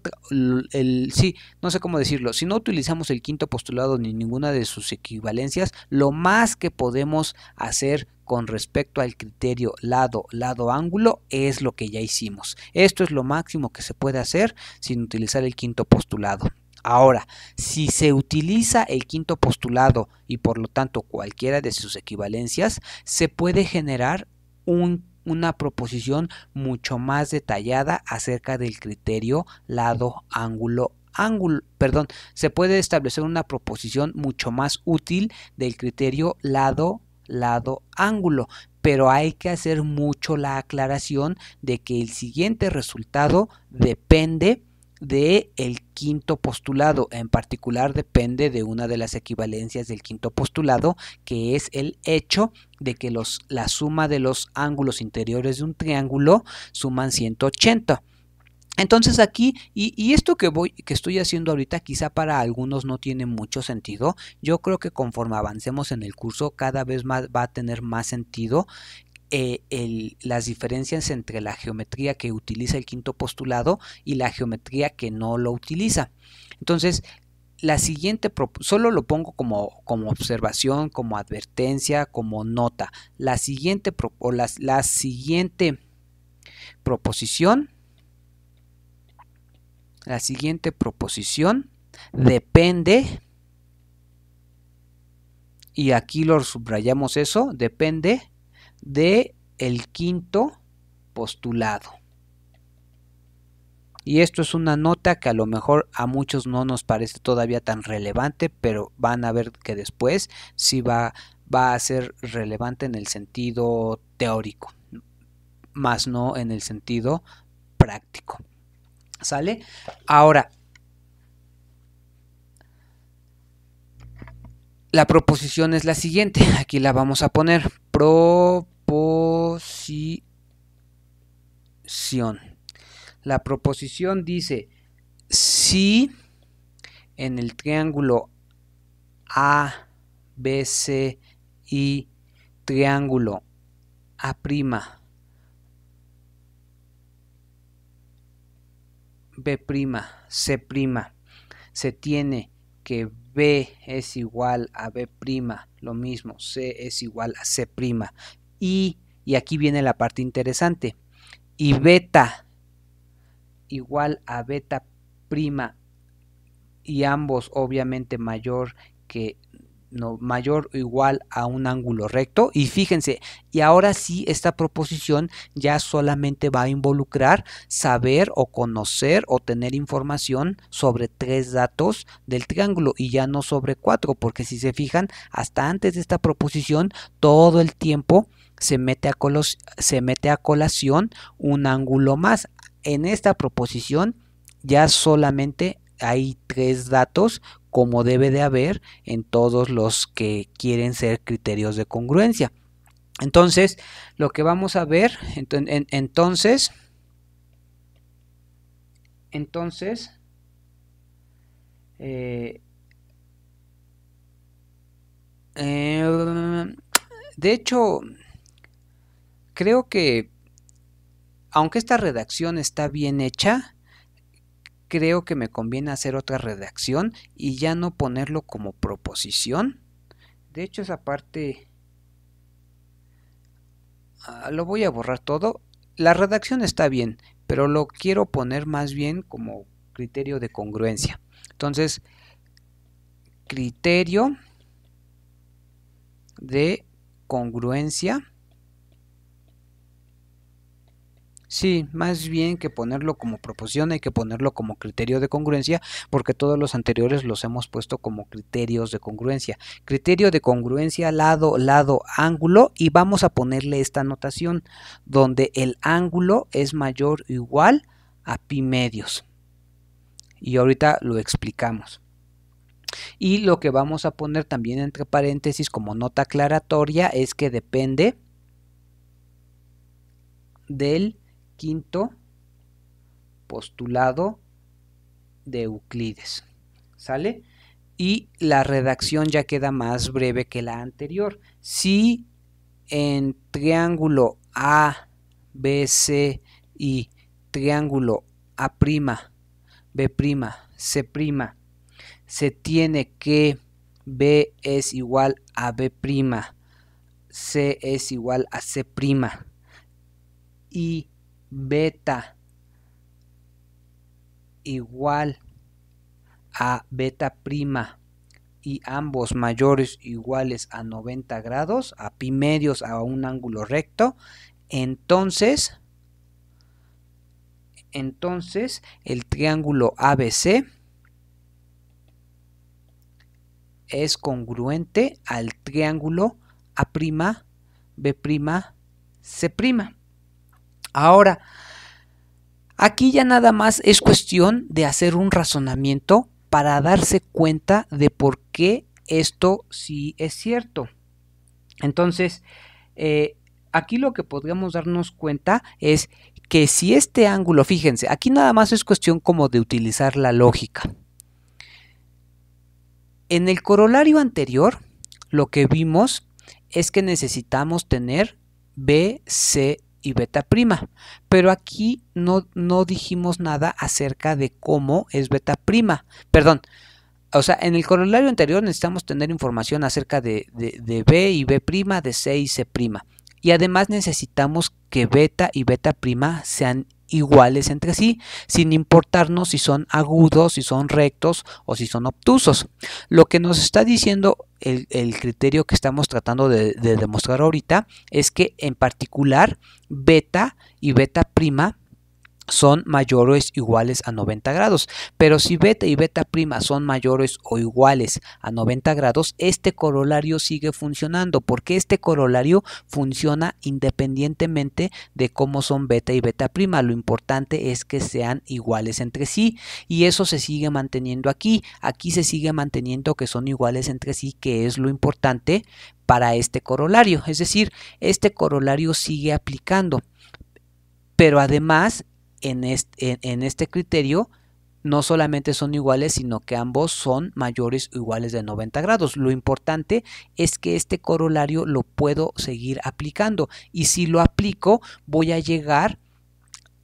el, sí, no sé cómo decirlo, si no utilizamos el quinto postulado ni ninguna de sus equivalencias, lo más que podemos hacer con respecto al criterio lado, lado, ángulo es lo que ya hicimos. Esto es lo máximo que se puede hacer sin utilizar el quinto postulado. Ahora, si se utiliza el quinto postulado y por lo tanto cualquiera de sus equivalencias, se puede generar un una proposición mucho más detallada acerca del criterio lado, ángulo, ángulo, perdón, se puede establecer una proposición mucho más útil del criterio lado, lado, ángulo, pero hay que hacer mucho la aclaración de que el siguiente resultado depende de el quinto postulado, en particular depende de una de las equivalencias del quinto postulado, que es el hecho de que los, la suma de los ángulos interiores de un triángulo suman 180. Entonces aquí, y, esto que voy, que estoy haciendo ahorita, quizá para algunos no tiene mucho sentido. Yo creo que conforme avancemos en el curso, cada vez más va a tener más sentido eh, las diferencias entre la geometría que utiliza el quinto postulado y la geometría que no lo utiliza. Entonces, la siguiente, solo lo pongo como, como observación, como advertencia, como nota. La siguiente, la siguiente proposición, la siguiente proposición depende, y aquí lo subrayamos eso, depende de el quinto postulado. Y esto es una nota que a lo mejor a muchos no nos parece todavía tan relevante, pero van a ver que después sí va, va a ser relevante en el sentido teórico, más no en el sentido práctico. ¿Sale? Ahora, la proposición es la siguiente, aquí la vamos a poner, pro posición. La proposición dice, si en el triángulo A, y triángulo A', B', C', se tiene que B es igual a B', lo mismo, C es igual a C', y, aquí viene la parte interesante, y beta igual a beta prima y ambos obviamente mayor que no, mayor o igual a un ángulo recto. Y fíjense, y ahora sí esta proposición ya solamente va a involucrar saber o conocer o tener información sobre tres datos del triángulo y ya no sobre cuatro, porque si se fijan, hasta antes de esta proposición todo el tiempo se mete, a se mete a colación un ángulo más. En esta proposición ya solamente hay tres datos como debe de haber en todos los que quieren ser criterios de congruencia. Entonces, lo que vamos a ver, entonces, entonces, eh, eh, de hecho, creo que, aunque esta redacción está bien hecha, creo que me conviene hacer otra redacción y ya no ponerlo como proposición. De hecho, esa parte ah, lo voy a borrar todo. La redacción está bien, pero lo quiero poner más bien como criterio de congruencia. Entonces, criterio de congruencia Sí, más bien que ponerlo como proporción hay que ponerlo como criterio de congruencia porque todos los anteriores los hemos puesto como criterios de congruencia. Criterio de congruencia lado, lado, ángulo y vamos a ponerle esta notación donde el ángulo es mayor o igual a pi medios. Y ahorita lo explicamos. Y lo que vamos a poner también entre paréntesis como nota aclaratoria es que depende del quinto postulado de Euclides. ¿Sale? Y la redacción ya queda más breve que la anterior. Si en triángulo A, B, C y triángulo A', B', C' se tiene que B es igual a B', C es igual a C' y beta igual a beta prima y ambos mayores iguales a 90 grados, a pi medios a un ángulo recto, entonces entonces el triángulo ABC es congruente al triángulo A', B', C'. Ahora, aquí ya nada más es cuestión de hacer un razonamiento para darse cuenta de por qué esto sí es cierto. Entonces, eh, aquí lo que podríamos darnos cuenta es que si este ángulo, fíjense, aquí nada más es cuestión como de utilizar la lógica. En el corolario anterior, lo que vimos es que necesitamos tener BC y beta prima. Pero aquí no, no dijimos nada acerca de cómo es beta prima. Perdón. O sea, en el corolario anterior necesitamos tener información acerca de, de, B y B prima, de C y C prima. Y además necesitamos que beta y beta prima sean iguales entre sí, sin importarnos si son agudos, si son rectos o si son obtusos. Lo que nos está diciendo el, criterio que estamos tratando de, de demostrar ahorita es que en particular beta y beta prima son mayores o iguales a 90 grados. Pero si beta y beta prima son mayores o iguales a 90 grados, este corolario sigue funcionando porque este corolario funciona independientemente de cómo son beta y beta prima. Lo importante es que sean iguales entre sí y eso se sigue manteniendo aquí. Aquí se sigue manteniendo que son iguales entre sí, que es lo importante para este corolario. Es decir, este corolario sigue aplicando pero además en este, criterio no solamente son iguales, sino que ambos son mayores o iguales de 90 grados. Lo importante es que este corolario lo puedo seguir aplicando y si lo aplico voy a llegar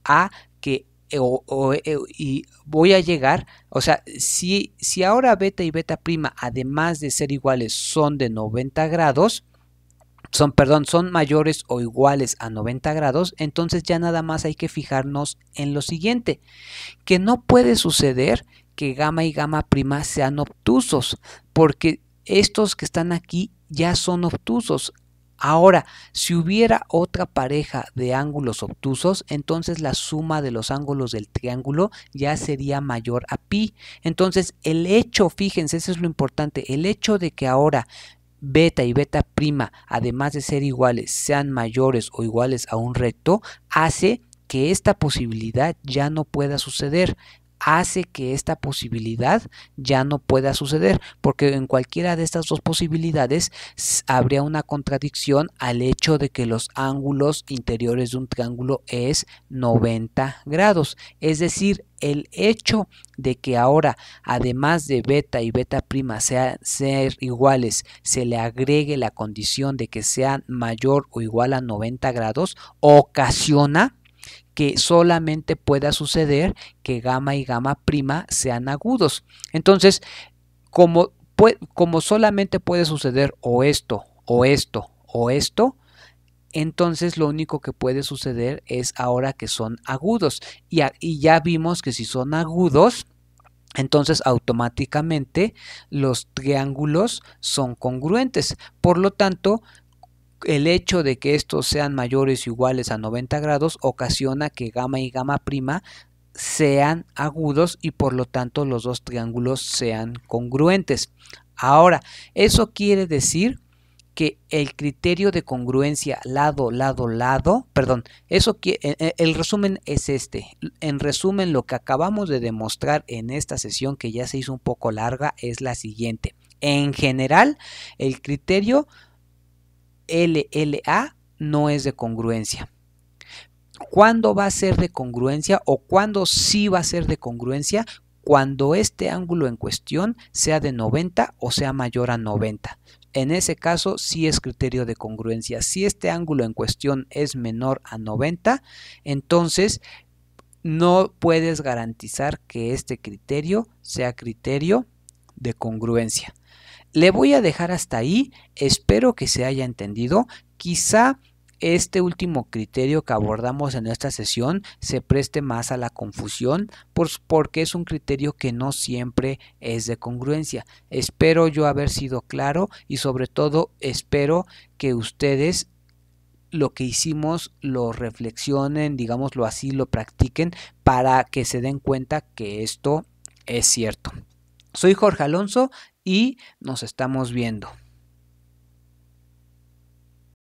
a que eh, o, eh, y voy a llegar, o sea, si, si ahora beta y beta prima, además de ser iguales, son de 90 grados, son, perdón, son mayores o iguales a 90 grados, entonces ya nada más hay que fijarnos en lo siguiente, que no puede suceder que gamma y gamma prima sean obtusos, porque estos que están aquí ya son obtusos. Ahora, si hubiera otra pareja de ángulos obtusos, entonces la suma de los ángulos del triángulo ya sería mayor a pi. Entonces, el hecho, fíjense, eso es lo importante, el hecho de que ahora beta y beta prima, además de ser iguales, sean mayores o iguales a un recto, hace que esta posibilidad ya no pueda suceder hace que esta posibilidad ya no pueda suceder, porque en cualquiera de estas dos posibilidades habría una contradicción al hecho de que los ángulos interiores de un triángulo es 90 grados. Es decir, el hecho de que ahora, además de beta y beta prima sean ser iguales, se le agregue la condición de que sean mayor o igual a 90 grados, ocasiona que solamente pueda suceder que gamma y gamma prima sean agudos. Entonces, como, como solamente puede suceder o esto, o esto, o esto, entonces lo único que puede suceder es ahora que son agudos. Y, y, ya vimos que si son agudos, entonces automáticamente los triángulos son congruentes. Por lo tanto, el hecho de que estos sean mayores o iguales a 90 grados ocasiona que gamma y gamma prima sean agudos y por lo tanto los dos triángulos sean congruentes. Ahora, eso quiere decir que el criterio de congruencia lado, lado, lado, perdón, eso e, e, el resumen es este. En resumen, lo que acabamos de demostrar en esta sesión, que ya se hizo un poco larga, es la siguiente. En general, el criterio LLA no es de congruencia. ¿Cuándo va a ser de congruencia o cuándo sí va a ser de congruencia? Cuando este ángulo en cuestión sea de 90 o sea mayor a 90. En ese caso sí es criterio de congruencia. Si este ángulo en cuestión es menor a 90, entonces no puedes garantizar que este criterio sea criterio de congruencia. Le voy a dejar hasta ahí, espero que se haya entendido. Quizá este último criterio que abordamos en esta sesión se preste más a la confusión porque es un criterio que no siempre es de congruencia. Espero yo haber sido claro y sobre todo espero que ustedes lo que hicimos lo reflexionen, digámoslo así, lo practiquen para que se den cuenta que esto es cierto. Soy Jorge Alonso y nos estamos viendo.